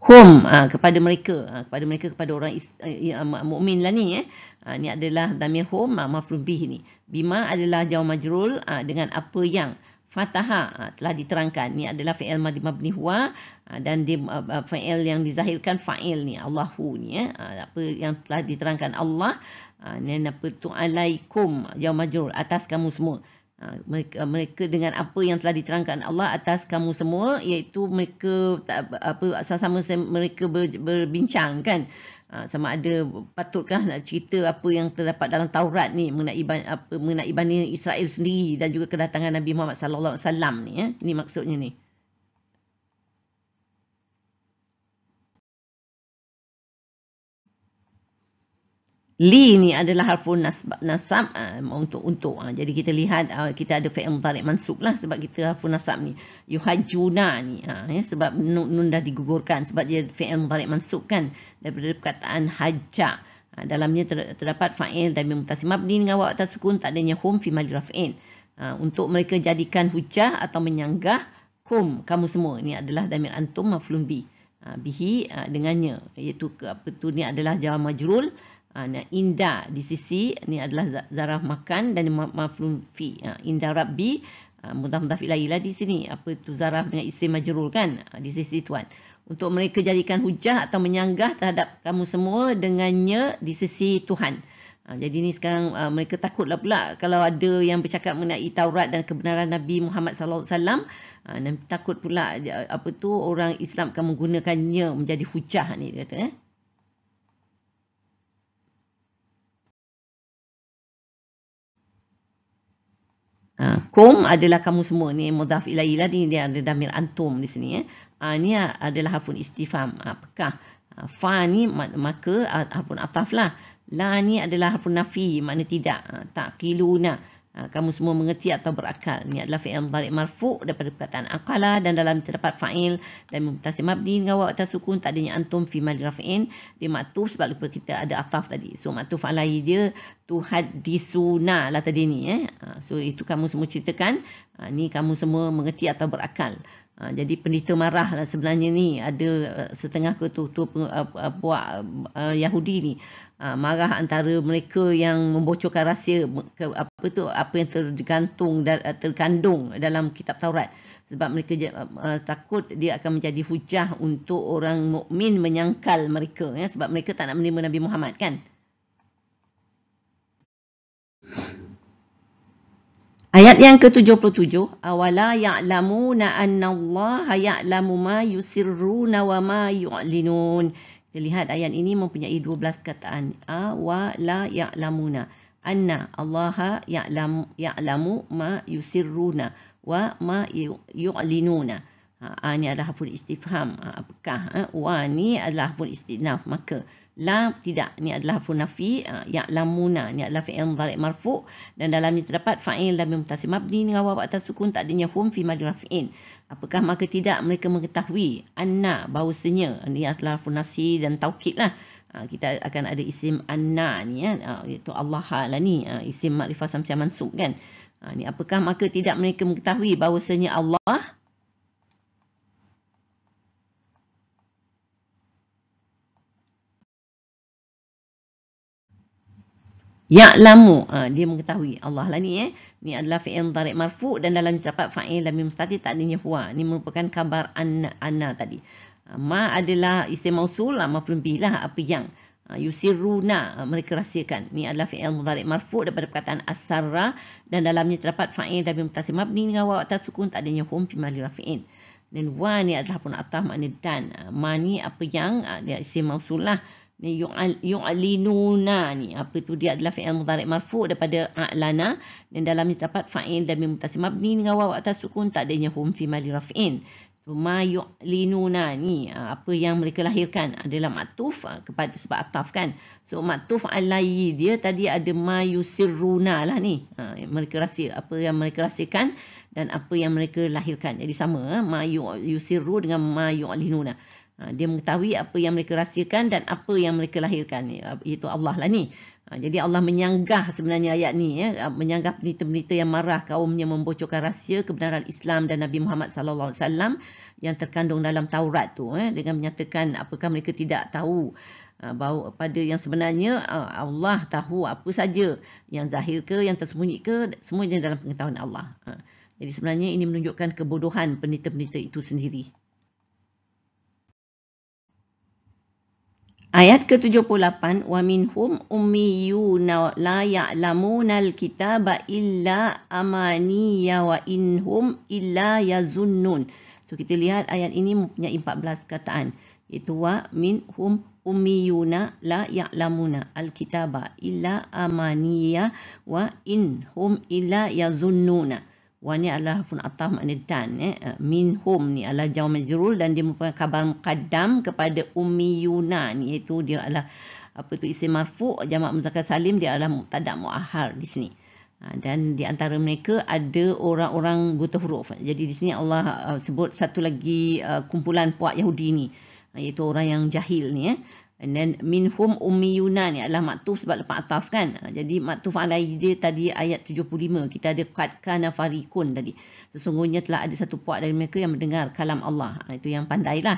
hum ha, kepada mereka ha, kepada mereka kepada orang uh, mukmin lah ni eh ha, ni adalah damir hum ha, maf'ul bih ni bima adalah jawab majrul ha, dengan apa yang fataha ha, telah diterangkan ni adalah fi'il madhi mabni huwa ha, dan di, uh, fi'il yang dizahirkan fa'il ni allahu ni eh ha, apa yang telah diterangkan Allah ha, ni apa tu alaikum jawab majrul atas kamu semua Ha, mereka, mereka dengan apa yang telah diterangkan Allah atas kamu semua iaitu mereka tak, apa sama-sama mereka ber, berbincang kan ha, sama ada patutkah nak cerita apa yang terdapat dalam Taurat ni mengenai apa mengenai Bani Israel sendiri dan juga kedatangan Nabi Muhammad sallallahu alaihi wasallam ni ya ni maksudnya ni Li ni adalah harfun nasab, nasab uh, untuk untuk. Uh, jadi kita lihat uh, kita ada fi'il mutalik mansub lah sebab kita harfun nasab ni. Yuhajuna ni uh, ya, sebab nun, nun dah digugurkan sebab dia fi'il mutalik mansub kan. Daripada perkataan haja. Uh, ha, dalamnya ter, terdapat fa'il dan mutasi mabni dengan wawak atas sukun tak adanya hum fi mali raf'in. Uh, ha, untuk mereka jadikan hujah atau menyanggah kum kamu semua. Ini adalah damir antum maflun bi. Uh, bihi uh, dengannya. Iaitu apa tu ni adalah jawab majrul. Ha, nah, inda di sisi ni adalah zarah makan dan maflum fi. Ha, inda rabbi ha, mudah-mudahan fi lah di sini. Apa tu zarah dengan isim majrur kan ha, di sisi tuan. Untuk mereka jadikan hujah atau menyanggah terhadap kamu semua dengannya di sisi Tuhan. Ha, jadi ni sekarang uh, mereka takutlah pula kalau ada yang bercakap mengenai Taurat dan kebenaran Nabi Muhammad sallallahu uh, alaihi takut pula apa tu orang Islam akan menggunakannya menjadi hujah ni dia kata eh. Ha, kum adalah kamu semua ni mudhaf ilaihi lah ni dia ada damir antum di sini eh. Ha, ni adalah harfun istifham ha, pekah. Ha, fa ni maka ha, harfun ataf lah. La ni adalah harfun nafi makna tidak. Ha, tak kiluna. Ah, kamu semua mengerti atau berakal. Ini adalah fi'il mudhari' marfu' daripada perkataan aqala dan dalam terdapat fa'il dan mutasim mabni dengan wawu atas sukun tak adanya antum fi mal rafi'in di matuf sebab lupa kita ada ataf tadi. So matuf alai dia tu hadisuna lah tadi ni eh. Ah, so itu kamu semua ceritakan. Ah, ni kamu semua mengerti atau berakal. Ha, jadi pendeta marah lah sebenarnya ni ada eh, setengah ketua-tua eh, eh, puak Yahudi ni ha, marah antara mereka yang membocorkan rahsia ke, apa tu apa yang tergantung terkandung dalam kitab Taurat sebab mereka uh, takut dia akan menjadi hujah untuk orang mukmin menyangkal mereka ya sebab mereka tak nak menerima Nabi Muhammad kan. Ayat yang ke-77, awala ya'lamuna annallaha ya'lamu ma yusirruna wa ma yu'linun. Lihat ayat ini mempunyai 12 kataan. Awala ya'lamuna anna allaha ya'lam ya'lamu ma yusirruna wa ma yu'linuna. Ha, ini ah, adalah huruf istifham. Ha, apakah? Ha, wa ni adalah huruf istinaf. Maka lam tidak ni adalah huruf nafi uh, ya lamuna ni adalah fi'il mudhari marfu dan dalam dalamnya terdapat fa'il lam mutasi mabni dengan wawu atas sukun tak adanya hum fi majrur rafi'in apakah maka tidak mereka mengetahui anna bahawasanya ni adalah huruf nasi dan taukid lah uh, kita akan ada isim anna ni ya iaitu Allah hala ni isim ma'rifah samsiah mansub kan ni apakah maka tidak mereka mengetahui bahawasanya Allah ya'lamu ha, dia mengetahui Allah lah ni eh ni adalah fi'il mudhari marfu dan dalam istirafat fa'il lam mustati tadinya huwa ni merupakan kabar anna, anna tadi ha, ma adalah isim mausul lah maf'ul bih lah, apa yang ha, yusiruna ha, mereka rahsiakan ni adalah fi'il mudhari marfu daripada perkataan asara dan dalamnya terdapat fa'il lam mustati mabni dengan wa atas tak tadinya hum fi mahalli rafi'in dan wa ni adalah pun atah makna dan ha, ma ni apa yang ha, dia isim mausul lah ni alinuna ni apa tu dia adalah fi'il mudhari' marfu daripada a'lana dan dalamnya terdapat fa'il dan mutasim mabni dengan waw atas sukun tak adanya hum fi mali raf'in tu ma yu'alinuna ni ah, apa yang mereka lahirkan adalah matuf ah, kepada sebab ataf kan so matuf alai dia tadi ada ma yusirruna lah ni ah, mereka rahsia apa yang mereka rasakan dan apa yang mereka lahirkan jadi sama ma dengan ma Ha, dia mengetahui apa yang mereka rahsiakan dan apa yang mereka lahirkan ya, Itu Allah lah ni ha, jadi Allah menyanggah sebenarnya ayat ni ya ha, menyanggah penita-penita yang marah kaumnya membocorkan rahsia kebenaran Islam dan Nabi Muhammad SAW yang terkandung dalam Taurat tu eh dengan menyatakan apakah mereka tidak tahu bahawa pada yang sebenarnya Allah tahu apa saja yang zahir ke yang tersembunyi ke semuanya dalam pengetahuan Allah jadi sebenarnya ini menunjukkan kebodohan penita-penita itu sendiri Ayat ke-78 wa minhum ummiyun la ya'lamunal kitaba illa amaniya wa inhum illa yazunnun. So kita lihat ayat ini mempunyai 14 kataan, iaitu wa minhum ummiyuna la ya'lamuna alkitaba illa amaniya wa inhum illa yazunnuna. Wa ni adalah hafun atah makna dan. Eh. eh Min hum ni adalah jauh majrul dan dia merupakan kabar mukaddam kepada ummi Yunan. Iaitu dia adalah apa tu isim marfu jamak muzakkar salim dia adalah muktada muahar di sini. Ha, dan di antara mereka ada orang-orang buta huruf. Jadi di sini Allah uh, sebut satu lagi uh, kumpulan puak Yahudi ni iaitu orang yang jahil ni eh. And then minhum ummiyuna ni adalah maktuf sebab lepas ataf kan. Ha, jadi maktuf alaihi dia tadi ayat 75. Kita ada katkana farikun tadi. Sesungguhnya telah ada satu puak dari mereka yang mendengar kalam Allah. Ha, itu yang pandailah.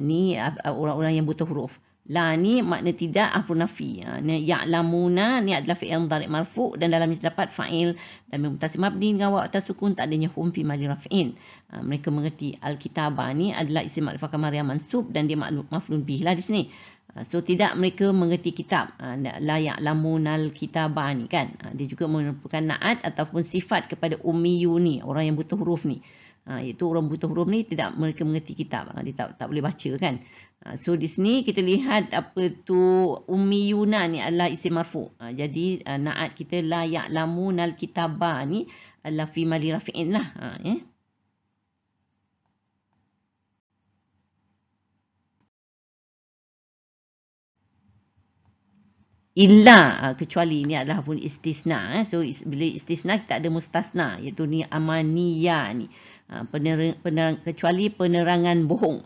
Ini ha, orang-orang yang buta huruf. La ni makna tidak ampun nafi. Ya. Ha, ya'lamuna ni adalah fi'il mudarik marfu' dan dalamnya terdapat fa'il. Dan memutasi mabni dengan wa'at sukun tak adanya hum fi mali raf'in. Ha, mereka mengerti Al-Kitabah ni adalah isim ma'rifah Maryam mansub dan dia maklum, maflun bih lah di sini. Ha, so tidak mereka mengerti kitab. Ha, la ya'lamuna al-kitabah ni kan. Ha, dia juga merupakan na'at ataupun sifat kepada umiyu ni. Orang yang butuh huruf ni. Ha, iaitu orang buta huruf ni tidak mereka mengerti kitab. Ha, dia tak, tak boleh baca kan. Ha, so di sini kita lihat apa tu Umi Yuna ni adalah isim marfu. Ha, jadi ha, naat kita la ya'lamu nal kitaba ni adalah fi mali rafi'in lah. Ha, eh. illa ha, kecuali ini adalah huruf istisna ha. so bila istisna kita ada mustasna iaitu ni amaniya ni Ha, penerang, penerang, kecuali penerangan bohong.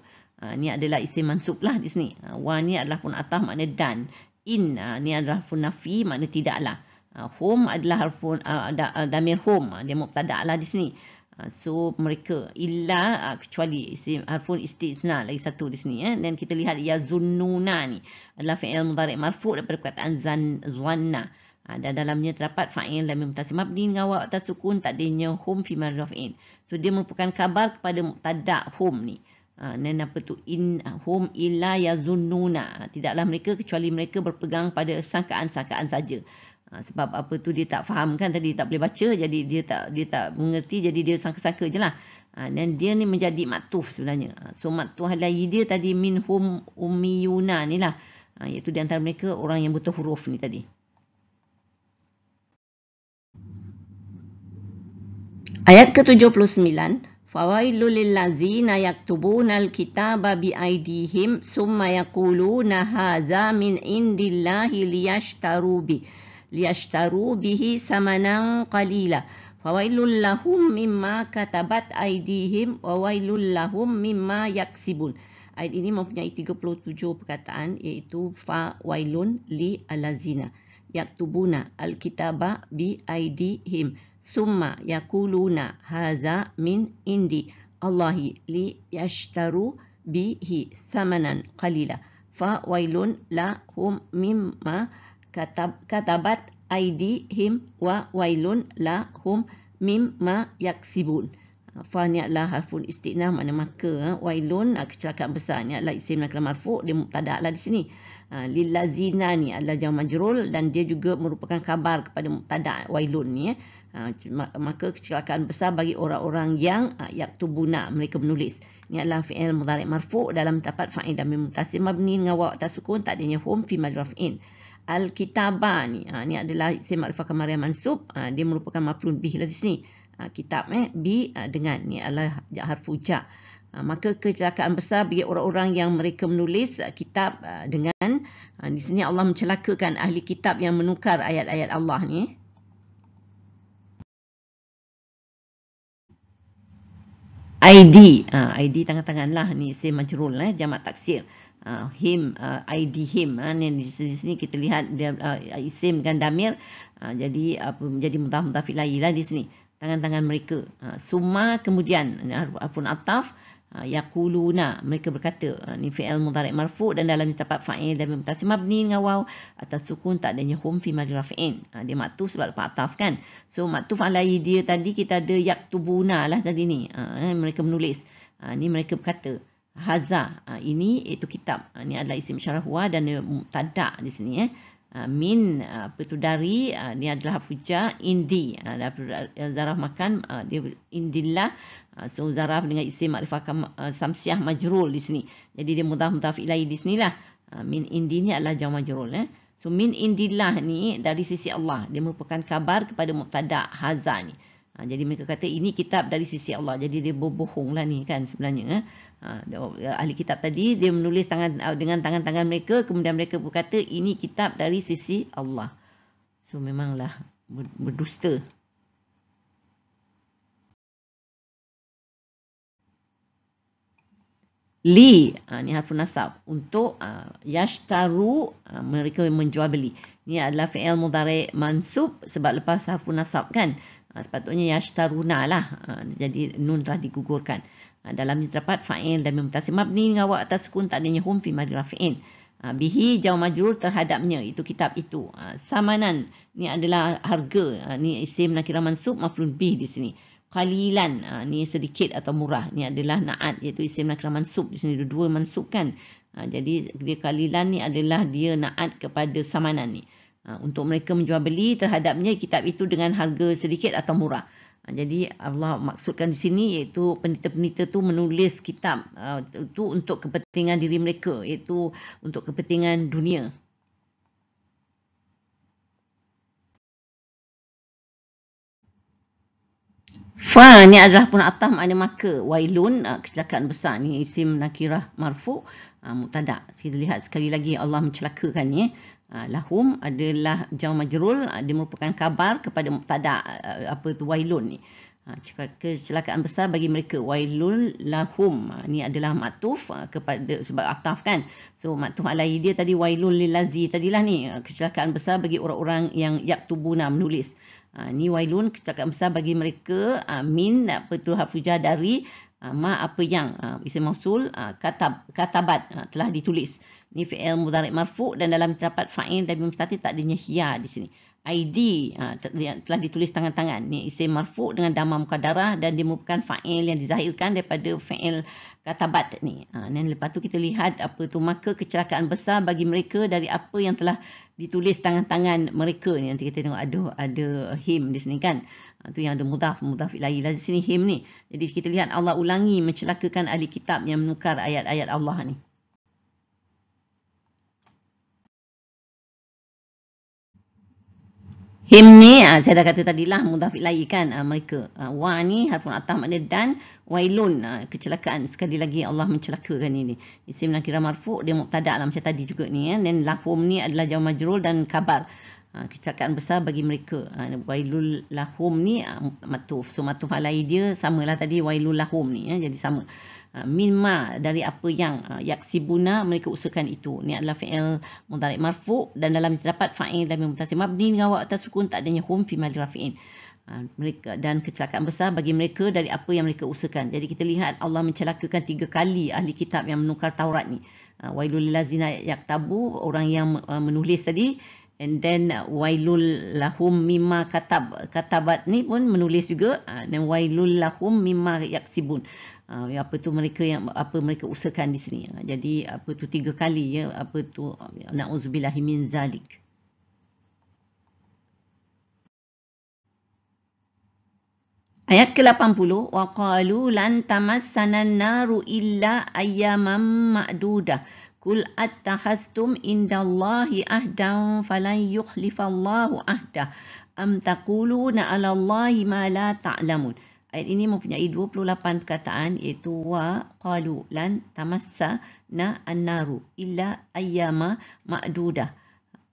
Ha, ini adalah isi mansub lah di sini. Ha, wa ni adalah pun atah makna dan. In ha, ni adalah pun nafi makna tidaklah. Ha, home adalah harfun, ha, da, ha, damir home. Ha, dia muptadak lah di sini. Ha, so mereka illa ha, kecuali isim harfun istisna lagi satu di sini. Eh. Dan kita lihat ya zununa ni adalah fi'il mudarik marfu daripada perkataan zan, zanna. zanna. Ha, dan dalamnya terdapat fa'il dan mimutasi mabni dengan wawak atas sukun takdirnya hum fi marrafin. So dia merupakan kabar kepada muktadak hum ni. Ha, dan apa tu in ha, hum illa yazununa. Ha, tidaklah mereka kecuali mereka berpegang pada sangkaan-sangkaan saja. Ha, sebab apa tu dia tak faham kan tadi tak boleh baca jadi dia tak dia tak mengerti jadi dia sangka-sangka je lah. Ha, dan dia ni menjadi maktuf sebenarnya. Ha, so maktuf halai dia tadi min hum umiyuna ni lah. Ha, iaitu di antara mereka orang yang buta huruf ni tadi. Ayat ke-79, Fawailul lil ladzina yaktubunal kitaba bi summa yaquluna hadza min indillahi liyashtaru bi liyashtaru samanan qalila. Fawailul lahum mimma katabat aydihim wa wailul lahum mimma yaksibun. Ayat ini mempunyai 37 perkataan iaitu fawailun li alazina yaktubuna alkitaba bi aydihim summa yakuluna haza min indi Allahi li yashtaru bihi samanan qalila fa wailun la hum mimma katab, katabat aidi him wa wailun la hum mimma yaksibun fa ni adalah harfun istinah makna maka ha, wailun ha, kecelakaan besar ni adalah isim nakal marfu dia tak lah di sini ha, lilazina ni adalah jamak majrul dan dia juga merupakan kabar kepada mubtada wailun ni eh. Ah, maka kecelakaan besar bagi orang-orang yang ayat ah, tubuna mereka menulis. Ini adalah fi'il mudhari' marfu' dalam tapat fa'il dan mutasil mabni dengan wawak tasukun tak adanya hum fi malraf'in. Al-kitabah ni, ah, ni adalah isim ma'rifah kamariah mansub, dia merupakan maf'ul bih lah di sini. kitab eh, bi dengan, ni adalah harfu ja' maka kecelakaan besar bagi orang-orang yang mereka menulis kitab dengan di sini Allah mencelakakan ahli kitab yang menukar ayat-ayat Allah ni. ID. Ha, ah, ID tangan-tangan lah. Ni isim majrul. Eh, jamak taksir. Ha, him. Uh, ah, ID him. Ha, ni, di, sini, sini kita lihat dia, uh, isim dengan damir. Ha, jadi apa, jadi mutah mutafilailah di sini. Tangan-tangan mereka. Ha, suma kemudian. Afun Ataf. Afun Ah, yaquluna mereka berkata ah, ni fi'il mudhari' marfu dan dalam tempat fa'il dalam mutasim mabni dengan waw atas sukun tak adanya hum fi majrur rafi'in ah, dia maktuf sebab lepas ataf kan so maktuf alai dia tadi kita ada yaktubuna lah tadi ni eh, mereka menulis ni mereka berkata haza ini itu kitab ni adalah isim syarah huwa dan tadak di sini eh Ah, min apa ah, tu dari ah, ni adalah hujah indi zarah makan dia indillah so zarah dengan isim makrifah samsiah majrul di sini jadi dia mudah mudaf ilai di sinilah min indi ni adalah jamak majrul eh so min indillah ni dari sisi Allah dia merupakan kabar kepada mubtada haza ni Ha, jadi mereka kata ini kitab dari sisi Allah. Jadi dia berbohong lah ni kan sebenarnya. Ha, ahli kitab tadi dia menulis tangan, ah, dengan tangan-tangan mereka. Kemudian mereka berkata ini kitab dari sisi Allah. So memanglah berdusta. Li, ha, ni harfun nasab. Untuk ha, yashtaru, ha, mereka menjual beli. Ni adalah fi'il mudarek mansub sebab lepas harfun nasab kan. Kan. Ha, sepatutnya yashtaruna lah. Ha, jadi nun telah digugurkan. Ha, dalam ni terdapat fa'il dan mutasim mabni ngawa atas sukun tak adanya hum fi madrafin. bihi jauh majrur terhadapnya itu kitab itu. samanan ni adalah harga. ni isim nakirah mansub maflun bi di sini. Kalilan, ni sedikit atau murah. Ni adalah na'at, iaitu isim nakirah mansub. Di sini dua-dua mansub kan. jadi, dia kalilan ni adalah dia na'at kepada samanan ni. Ha, untuk mereka menjual beli terhadapnya kitab itu dengan harga sedikit atau murah. Ha, jadi Allah maksudkan di sini iaitu penita-penita tu menulis kitab uh, ha, tu untuk kepentingan diri mereka iaitu untuk kepentingan dunia. Fa ni adalah pun atas makna maka. Wailun, kecelakaan besar. Ni isim nakirah marfu, mutadak. Kita lihat sekali lagi Allah mencelakakan ni. Ah, lahum adalah jauh majrul ah, dia merupakan kabar kepada mubtada ah, apa tu wailun ni kecelakaan besar bagi mereka wailun lahum ni adalah matuf kepada sebab ataf kan so matuf alai dia tadi wailun lilazi tadilah ni kecelakaan besar bagi orang-orang yang yak tubuna menulis ni wailun kecelakaan besar bagi mereka min apa tu hafujah dari ma apa yang isim mausul katab katabat telah ditulis ni fi'il mudhari marfu dan dalam terdapat fa'il tapi mustati tak adanya hiya di sini. ID ha, telah ditulis tangan-tangan. Ni isim marfu dengan damam mukadarah dan dia merupakan fa'il yang dizahirkan daripada fa'il katabat ni. Ha, dan lepas tu kita lihat apa tu maka kecelakaan besar bagi mereka dari apa yang telah ditulis tangan-tangan mereka ni. Nanti kita tengok ada ada him di sini kan. Ha, tu yang ada mudaf, mudaf ilahi. Lagi sini him ni. Jadi kita lihat Allah ulangi mencelakakan ahli kitab yang menukar ayat-ayat Allah ni. Him ni uh, saya dah kata tadilah mudhaf lagi kan uh, ah, mereka. Uh, wa ni harfun atah makna dan wailun uh, kecelakaan. Sekali lagi Allah mencelakakan ini. Isim nakira marfu dia muqtada lah macam tadi juga ni. Ya. Dan lafum ni adalah jauh majrul dan kabar. Ha, kecelakaan besar bagi mereka. Ha, wailul lahum ni ha, matuf. So matuf alai dia samalah tadi wailul lahum ni. Ya, jadi sama. Mimma dari apa yang yaksibuna mereka usahakan itu. Ni adalah fi'il mudarik marfu dan dalam terdapat fa'il dalam mutasim mabni dengan wa atas sukun tak adanya hum fi mahli rafi'in. Mereka, dan kecelakaan besar bagi mereka dari apa yang mereka usahakan. Jadi kita lihat Allah mencelakakan tiga kali ahli kitab yang menukar Taurat ni. Wailul lazina yaktabu, orang yang menulis tadi, And then uh, wailul lahum mimma katab katabat ni pun menulis juga uh, dan wailul lahum mimma yaksibun. Uh, ya, apa tu mereka yang apa mereka usahakan di sini. Uh, jadi apa tu tiga kali ya apa tu na'uzubillahi min zalik. Ayat ke-80 waqalu lan tamassana naru illa ayyamam ma'dudah. Kul attakhastum indallahi ahdan falan yukhlifallahu ahda. Am taquluna ala Allahi ma la ta'lamun. Ayat ini mempunyai 28 perkataan iaitu wa qalu lan tamassa na annaru illa ayyama ma'dudah.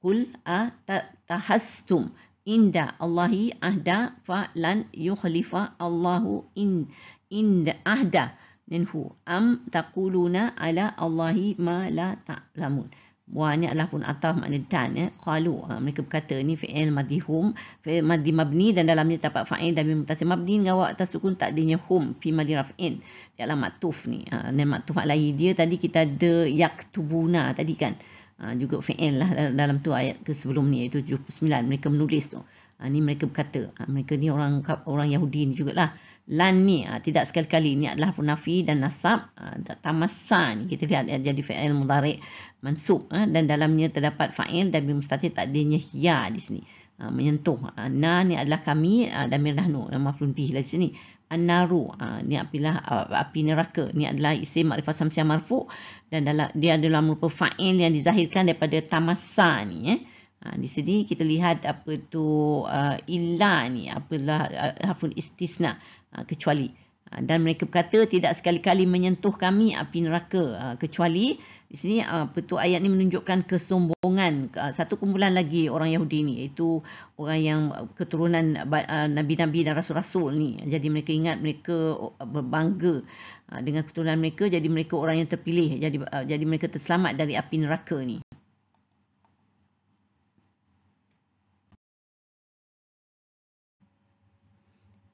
Kul attakhastum inda Allahi ahda falan yukhlifa Allahu in, inda ahda minhu am taquluna ala allahi ma la ta'lamun wa ni adalah pun ataf makna dan ya qalu ha, mereka berkata ni fi'il madhi hum fi'il madhi mabni dan dalamnya terdapat fa'il dan mutasil mabni dengan wa atas sukun takdirnya hum fi madhi raf'in di alam matuf ni ha, dan matuf alai dia tadi kita ada yaktubuna tadi kan ha, juga fi'il lah dalam tu ayat ke sebelum ni iaitu 79 mereka menulis tu ha, ni mereka berkata ha, mereka ni orang orang Yahudi ni jugalah lan ni uh, tidak sekali-kali ni adalah munafi dan nasab uh, tamasan kita lihat ia eh, jadi fa'il mudhari mansub uh, dan dalamnya terdapat fa'il dan bi mustatir takdirnya hiya di sini uh, menyentuh uh, na ni adalah kami uh, dan mir nahnu uh, maflun bih lah di sini annaru uh, ni apilah uh, api neraka ni adalah isim makrifat samsiah marfu dan dalam, dia adalah merupakan fa'il yang dizahirkan daripada tamasan ni eh. Ha, di sini kita lihat apa tu uh, illa ni, apalah uh, hafun istisna, uh, kecuali. Uh, dan mereka berkata tidak sekali-kali menyentuh kami api neraka, uh, kecuali. Di sini uh, apa ayat ni menunjukkan kesombongan uh, satu kumpulan lagi orang Yahudi ni, iaitu orang yang uh, keturunan uh, nabi-nabi uh, dan rasul-rasul ni. Jadi mereka ingat mereka uh, berbangga uh, dengan keturunan mereka, jadi mereka orang yang terpilih, jadi, uh, jadi mereka terselamat dari api neraka ni.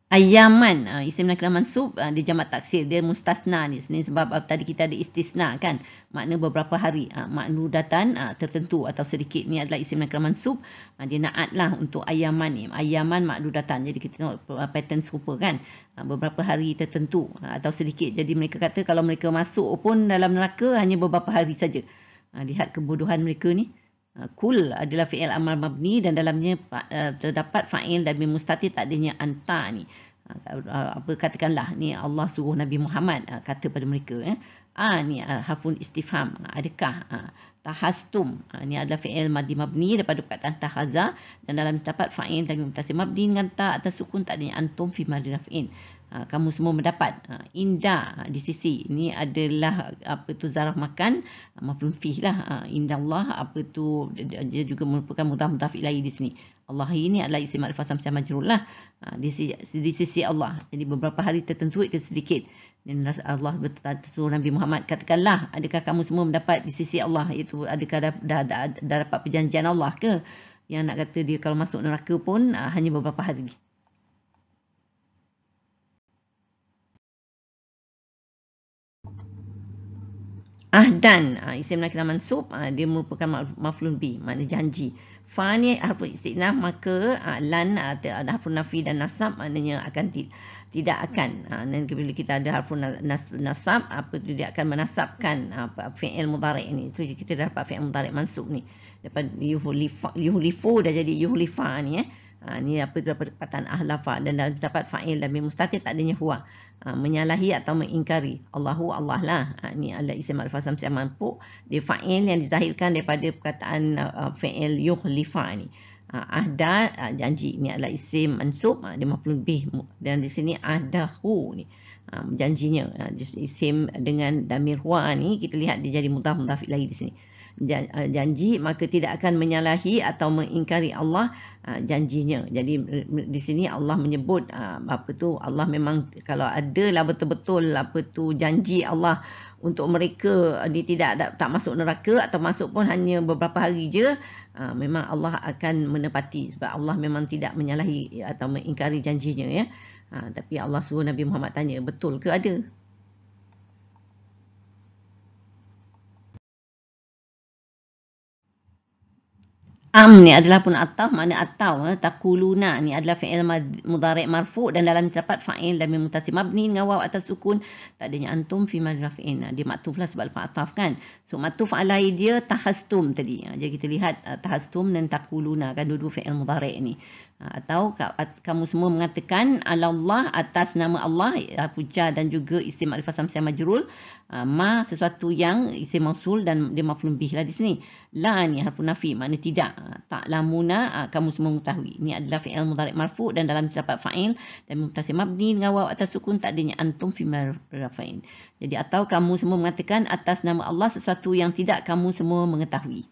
ayaman uh, ah, isim nakirah mansub uh, ah, dia jamak taksir dia mustasna ni sini sebab uh, tadi kita ada istisna kan makna beberapa hari uh, makna datan uh, tertentu atau sedikit ni adalah isim nakirah mansub uh, dia naat lah untuk ayaman ni ayaman makna datan jadi kita tengok uh, pattern serupa kan uh, beberapa hari tertentu uh, atau sedikit jadi mereka kata kalau mereka masuk pun dalam neraka hanya beberapa hari saja uh, lihat kebodohan mereka ni Ah, kul adalah fi'il amal mabni dan dalamnya eh, terdapat fa'il dan mustatir takdirnya anta ni. Ah, ah, apa katakanlah ni Allah suruh Nabi Muhammad kata pada mereka eh. Ah ni hafun istifham. Adakah tahastum? ni adalah fi'il madi mabni daripada perkataan tahaza dan dalam terdapat fa'il dan mustatir mabni dengan ta atas sukun takdirnya antum fi madi raf'in ha, kamu semua mendapat ha, indah ha, di sisi ini adalah apa tu zarah makan ha, mafhum fih lah ha, Allah apa tu dia juga merupakan mudah mudah ilahi di sini Allah ini adalah isim ma'rifah samsiah majrur lah ha, di, sisi, di sisi Allah jadi beberapa hari tertentu itu sedikit dan Allah bertatur Nabi Muhammad katakanlah adakah kamu semua mendapat di sisi Allah itu adakah dah, dah, dah, dah, dapat perjanjian Allah ke yang nak kata dia kalau masuk neraka pun uh, hanya beberapa hari Ahdan, ah, isim laki dan mansub, ah, dia merupakan maflun bi, makna janji. Fani harfu istiqnah, maka ah, lan ada harfu nafi dan nasab, maknanya akan tidak akan. Dan bila kita ada harfu nasab, apa itu dia akan menasabkan fi'il mudarik ni Itu kita dapat fi'il mudarik mansub ni. Dapat yuhulifu, dah jadi yuhulifa ni. Eh. Ha, ini apa itu perkataan ahlafa dan dalam terdapat fa'il dan mustatir tak adanya huwa. Ha, menyalahi atau mengingkari. Allahu Allah lah. Ha, ini ala isim arifah samsia mampu. Dia fa'il yang dizahirkan daripada perkataan uh, uh fa'il yukhlifa ni. Ha, ahda ha, janji. Ini adalah isim mansub. Ha, dia mampu lebih. Dan di sini ahdahu ni. Ha, janjinya. Ha, isim dengan damir huwa ni kita lihat dia jadi mudah-mudah lagi di sini. Eh, janji maka tidak akan menyalahi atau mengingkari Allah eh, janjinya. Jadi di sini Allah menyebut eh, apa tu Allah memang kalau ada lah betul-betul apa tu janji Allah untuk mereka ni tidak tak masuk neraka atau masuk pun hanya beberapa hari je memang Allah akan menepati sebab Allah memang tidak menyalahi atau mengingkari janjinya ya. Ha, tapi Allah suruh Nabi Muhammad tanya betul ke ada am ni adalah pun ataf mana atau eh, takuluna ni adalah fa'il mudhari' marfu dan dalam terdapat fa'il dan mutasim mabni dengan atas sukun tak adanya antum fi madrafin dia maktuflah sebab lepas ataf kan so maktuf alai dia tahastum tadi ha, jadi kita lihat eh, tahastum dan takuluna kan dua-dua fi'il mudhari' ni Ha, atau kamu semua mengatakan Allah atas nama Allah ya, puja dan juga isim alif lam majrul ha, ma sesuatu yang isim mausul dan dia maf'ul bihlah di sini la ni harfu nafi makna tidak ha, tak lamuna kamu semua mengetahui ini adalah fi'il mudhari marfu dan dalam terdapat fa'il dan mutasim mabni dengan waw atas sukun tak adanya antum fi rafa'in jadi atau kamu semua mengatakan atas nama Allah sesuatu yang tidak kamu semua mengetahui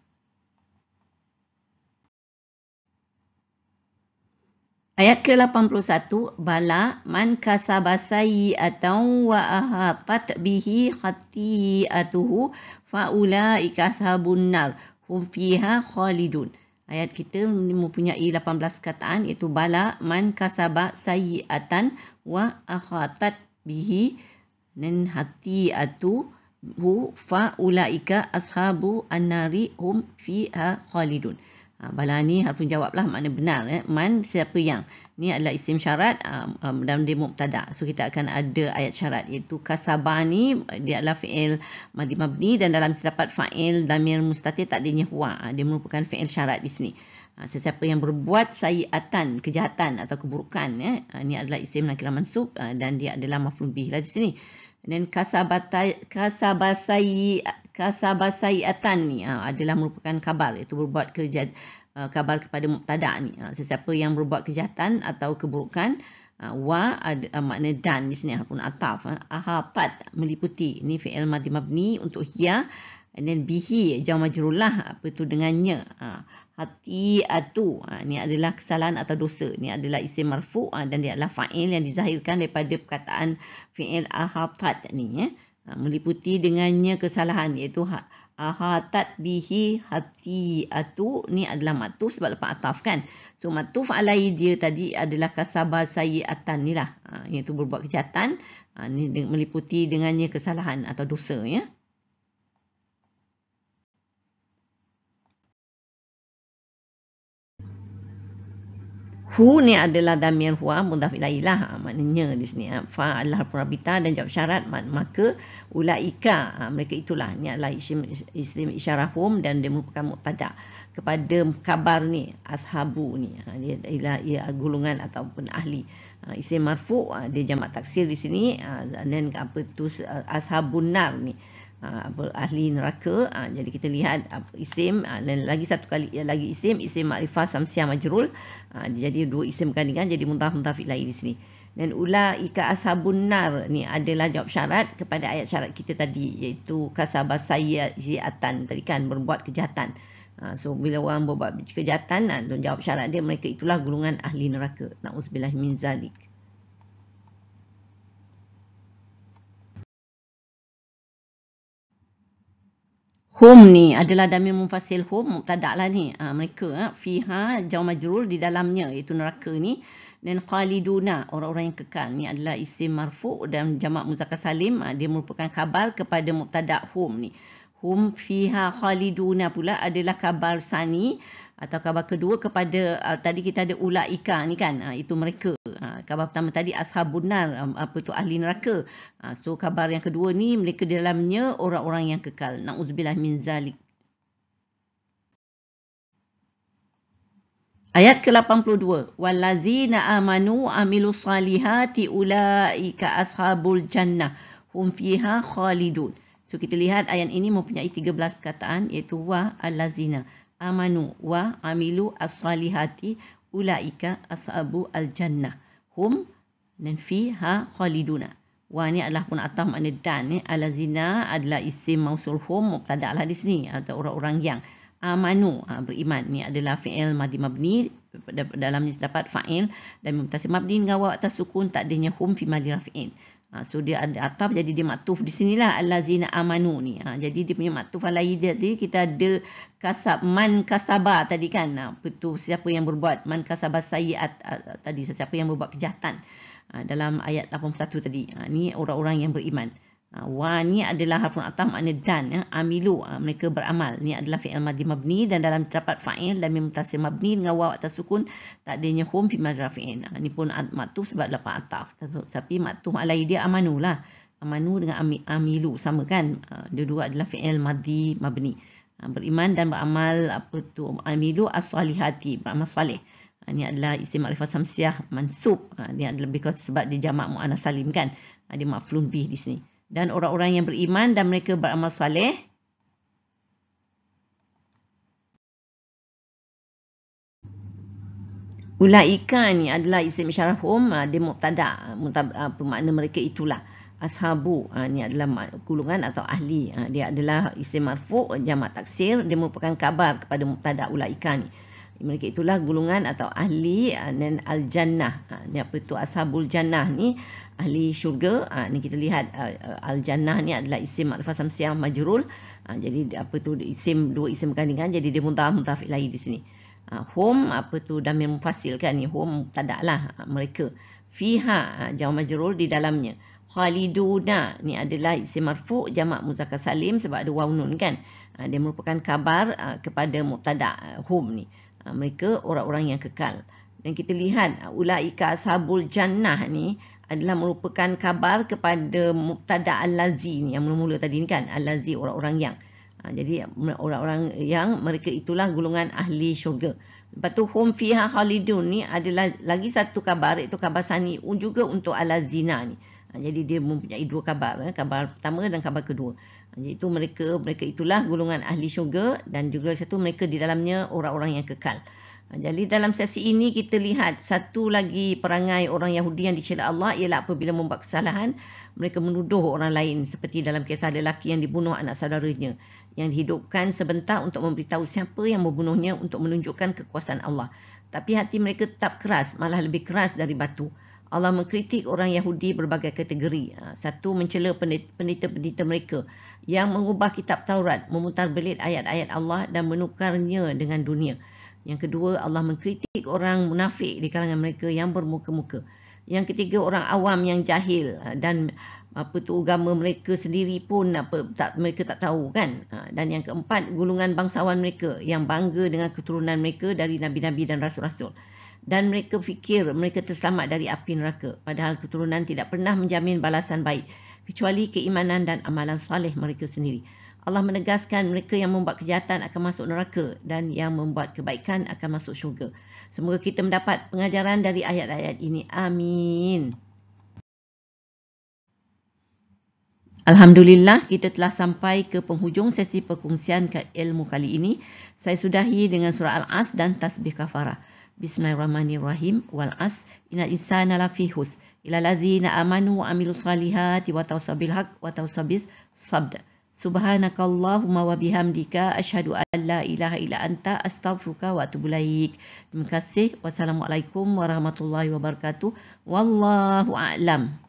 Ayat ke-81 bala man kasabasai atau wa ahatat bihi khatiatuhu faulaika ashabun nar hum fiha khalidun. Ayat kita mempunyai 18 perkataan iaitu bala man kasaba sayiatan wa akhatat bihi nan hatiatu hu faulaika ashabu annari hum fiha khalidun. Ah, Bala ni harus jawab lah makna benar. Eh? Man siapa yang. Ni adalah isim syarat um, um, dalam dia muptada. So kita akan ada ayat syarat iaitu kasabani dia adalah fi'il madhi mabni dan dalam terdapat fa'il damir mustatir tak adanya huwa. Dia merupakan fi'il syarat di sini. Sesiapa yang berbuat sayiatan, kejahatan atau keburukan. Eh? Ni adalah isim nakira mansub dan dia adalah maflubih lah di sini. Dan kasabatai, kasabasai, kasabasaiatan ni ha, adalah merupakan kabar iaitu berbuat kerja uh, ah, kabar kepada mubtada ni ha, sesiapa yang berbuat kejahatan atau keburukan ha, wa ad, uh, makna dan di sini ataupun ataf ha, ahatat meliputi ni fi'il madhi mabni untuk hiya and then bihi jam majrulah apa tu dengannya ha, hati atu ha, ni adalah kesalahan atau dosa ni adalah isim marfu ha, dan dia adalah fa'il yang dizahirkan daripada perkataan fi'il ahatat ni eh. Ha, meliputi dengannya kesalahan iaitu ha, hatat bihi hati atu ni adalah matuf sebab lepas ataf kan so matuf alai dia tadi adalah kasaba sayiatan ni lah ha, iaitu berbuat kejahatan ha, ni meliputi dengannya kesalahan atau dosa ya Hu ni adalah damir huwa mudafilailah. Lah, ha, maknanya di sini. Ha, Fa adalah rabita dan jawab syarat. Maka ulaika. Ha, mereka itulah. Ini adalah isim, isim isyarahum dan dia merupakan muqtada. Kepada kabar ni. Ashabu ni. Dia adalah ia gulungan ataupun ahli. Isim marfu. Dia jamak taksir di sini. Dan apa tu ashabun nar ni uh, ahli neraka. Uh, jadi kita lihat uh, isim dan lagi satu kali ya, lagi isim isim makrifah samsiah majrul. Uh, jadi dua isim gandingan jadi muntah muntah ilahi di sini. Dan ula ika asabun nar ni adalah jawab syarat kepada ayat syarat kita tadi iaitu kasabah sayyiatan tadi kan berbuat kejahatan. Ha, so bila orang berbuat kejahatan dan jawab syarat dia mereka itulah golongan ahli neraka. Nauzubillah min zalik. Hum ni adalah damir mufasil hum. Tak lah ni. Ha, mereka. Ha, fiha jauh majrur di dalamnya. Iaitu neraka ni. Dan qaliduna. Orang-orang yang kekal. Ni adalah isim marfu. Dan jamak muzakar salim. Ha, dia merupakan kabar kepada muktadak hum ni. Hum fiha qaliduna pula adalah kabar sani atau khabar kedua kepada uh, tadi kita ada ular ikan ni kan uh, itu mereka uh, khabar pertama tadi ashabunar um, apa tu ahli neraka uh, so khabar yang kedua ni mereka di dalamnya orang-orang yang kekal nauzubillah min zalik Ayat ke-82. Wallazina amanu amilu salihati ulaika ashabul jannah. Hum fiha khalidun. So kita lihat ayat ini mempunyai 13 perkataan iaitu wa allazina amanu wa amilu as-salihati ulaika ashabu al-jannah. Hum nanfi ha khaliduna. Wa ni adalah pun atas makna dan ni. Alazina adalah isim mausul hum. Muqtada lah di sini. Atau orang-orang yang amanu ha, beriman. Ni adalah fi'il madi mabni. dalam ni dapat fa'il. Dan mutasim mabni dengan atas sukun. Tak adanya hum fi mali rafi'in. Ha, so dia ada ataf jadi dia maktuf di sinilah allazina amanu ni. Ha, jadi dia punya maktuf alai dia tadi kita ada kasab man kasaba tadi kan. Ha, betul siapa yang berbuat man kasaba sayiat ha, tadi siapa yang berbuat kejahatan. Ha, dalam ayat 81 tadi. Ha, ni orang-orang yang beriman. Ha, wa ni adalah harfun atam makna dan ya. Amilu ha, mereka beramal. Ni adalah fi'il madi mabni dan dalam terdapat fa'il dan mutasil mabni dengan waw atas sukun tak adanya hum fi madi ha, Ni pun maktuf sebab dapat ataf. Tapi maktuf alai dia amanu lah. Amanu dengan amilu sama kan. Dua-dua adalah fi'il madi mabni. Beriman dan beramal apa tu amilu as-salihati. Beramal salih. Ini adalah isim makrifat samsiah mansub. Ini adalah lebih because sebab dia jamak mu'ana salim kan. Dia maflun bih di sini dan orang-orang yang beriman dan mereka beramal saleh. Ulaika ni adalah isim syaraf um, ah, dia mubtada, ah, bermakna ah, mereka itulah. Ashabu ni adalah gulungan atau ahli. Dia adalah isim marfu, jamak taksir, dia merupakan kabar kepada mubtada ulaika ni. Mereka itulah gulungan atau ahli dan al-jannah. Ni apa tu ashabul jannah ni? ahli syurga uh, ni kita lihat uh, ah, ah, al jannah ni adalah isim ma'rifah samsiah majrul uh, jadi apa tu isim dua isim bergandingan jadi dia muntah muntah ilahi di sini uh, hum apa tu damir mufasil kan ni hum tak lah, mereka fiha uh, jau majrul di dalamnya khaliduna ni adalah isim marfu jamak muzakkar salim sebab ada waw nun kan uh, dia merupakan kabar uh, kepada mubtada uh, hum ni uh, mereka orang-orang yang kekal dan kita lihat ulaika sabul jannah ni adalah merupakan kabar kepada Muqtada Al-Lazi ni yang mula-mula tadi ni kan Al-Lazi orang-orang yang ha, jadi orang-orang yang mereka itulah golongan ahli syurga lepas tu Hum Fiha Khalidun ni adalah lagi satu kabar itu kabar sani juga untuk Al-Lazina ni ha, jadi dia mempunyai dua kabar eh, kabar pertama dan kabar kedua ha, jadi itu mereka mereka itulah golongan ahli syurga dan juga satu mereka di dalamnya orang-orang yang kekal Ha, jadi dalam sesi ini kita lihat satu lagi perangai orang Yahudi yang dicela Allah ialah apabila membuat kesalahan mereka menuduh orang lain seperti dalam kisah lelaki yang dibunuh anak saudaranya yang dihidupkan sebentar untuk memberitahu siapa yang membunuhnya untuk menunjukkan kekuasaan Allah. Tapi hati mereka tetap keras, malah lebih keras dari batu. Allah mengkritik orang Yahudi berbagai kategori. Ha, satu, mencela pendeta-pendeta mereka yang mengubah kitab Taurat, memutar belit ayat-ayat Allah dan menukarnya dengan dunia. Yang kedua, Allah mengkritik orang munafik di kalangan mereka yang bermuka-muka. Yang ketiga, orang awam yang jahil ha, dan apa tu agama mereka sendiri pun apa tak mereka tak tahu kan. Ha, dan yang keempat, gulungan bangsawan mereka yang bangga dengan keturunan mereka dari nabi-nabi dan rasul-rasul. Dan mereka fikir mereka terselamat dari api neraka. Padahal keturunan tidak pernah menjamin balasan baik. Kecuali keimanan dan amalan salih mereka sendiri. Allah menegaskan mereka yang membuat kejahatan akan masuk neraka dan yang membuat kebaikan akan masuk syurga. Semoga kita mendapat pengajaran dari ayat-ayat ini. Amin. Alhamdulillah kita telah sampai ke penghujung sesi perkongsian ke ilmu kali ini. Saya sudahi dengan surah Al-As dan tasbih kafarah. Bismillahirrahmanirrahim wal as inna insana lafi husn ilal amanu wa amilus salihati wa tawassaw bil wa tawassaw sabda. Subhanakallahumma wa bihamdika ashhadu an la ilaha illa anta astaghfiruka wa atubu ilaik. Terima kasih. Wassalamualaikum warahmatullahi wabarakatuh. Wallahu a'lam.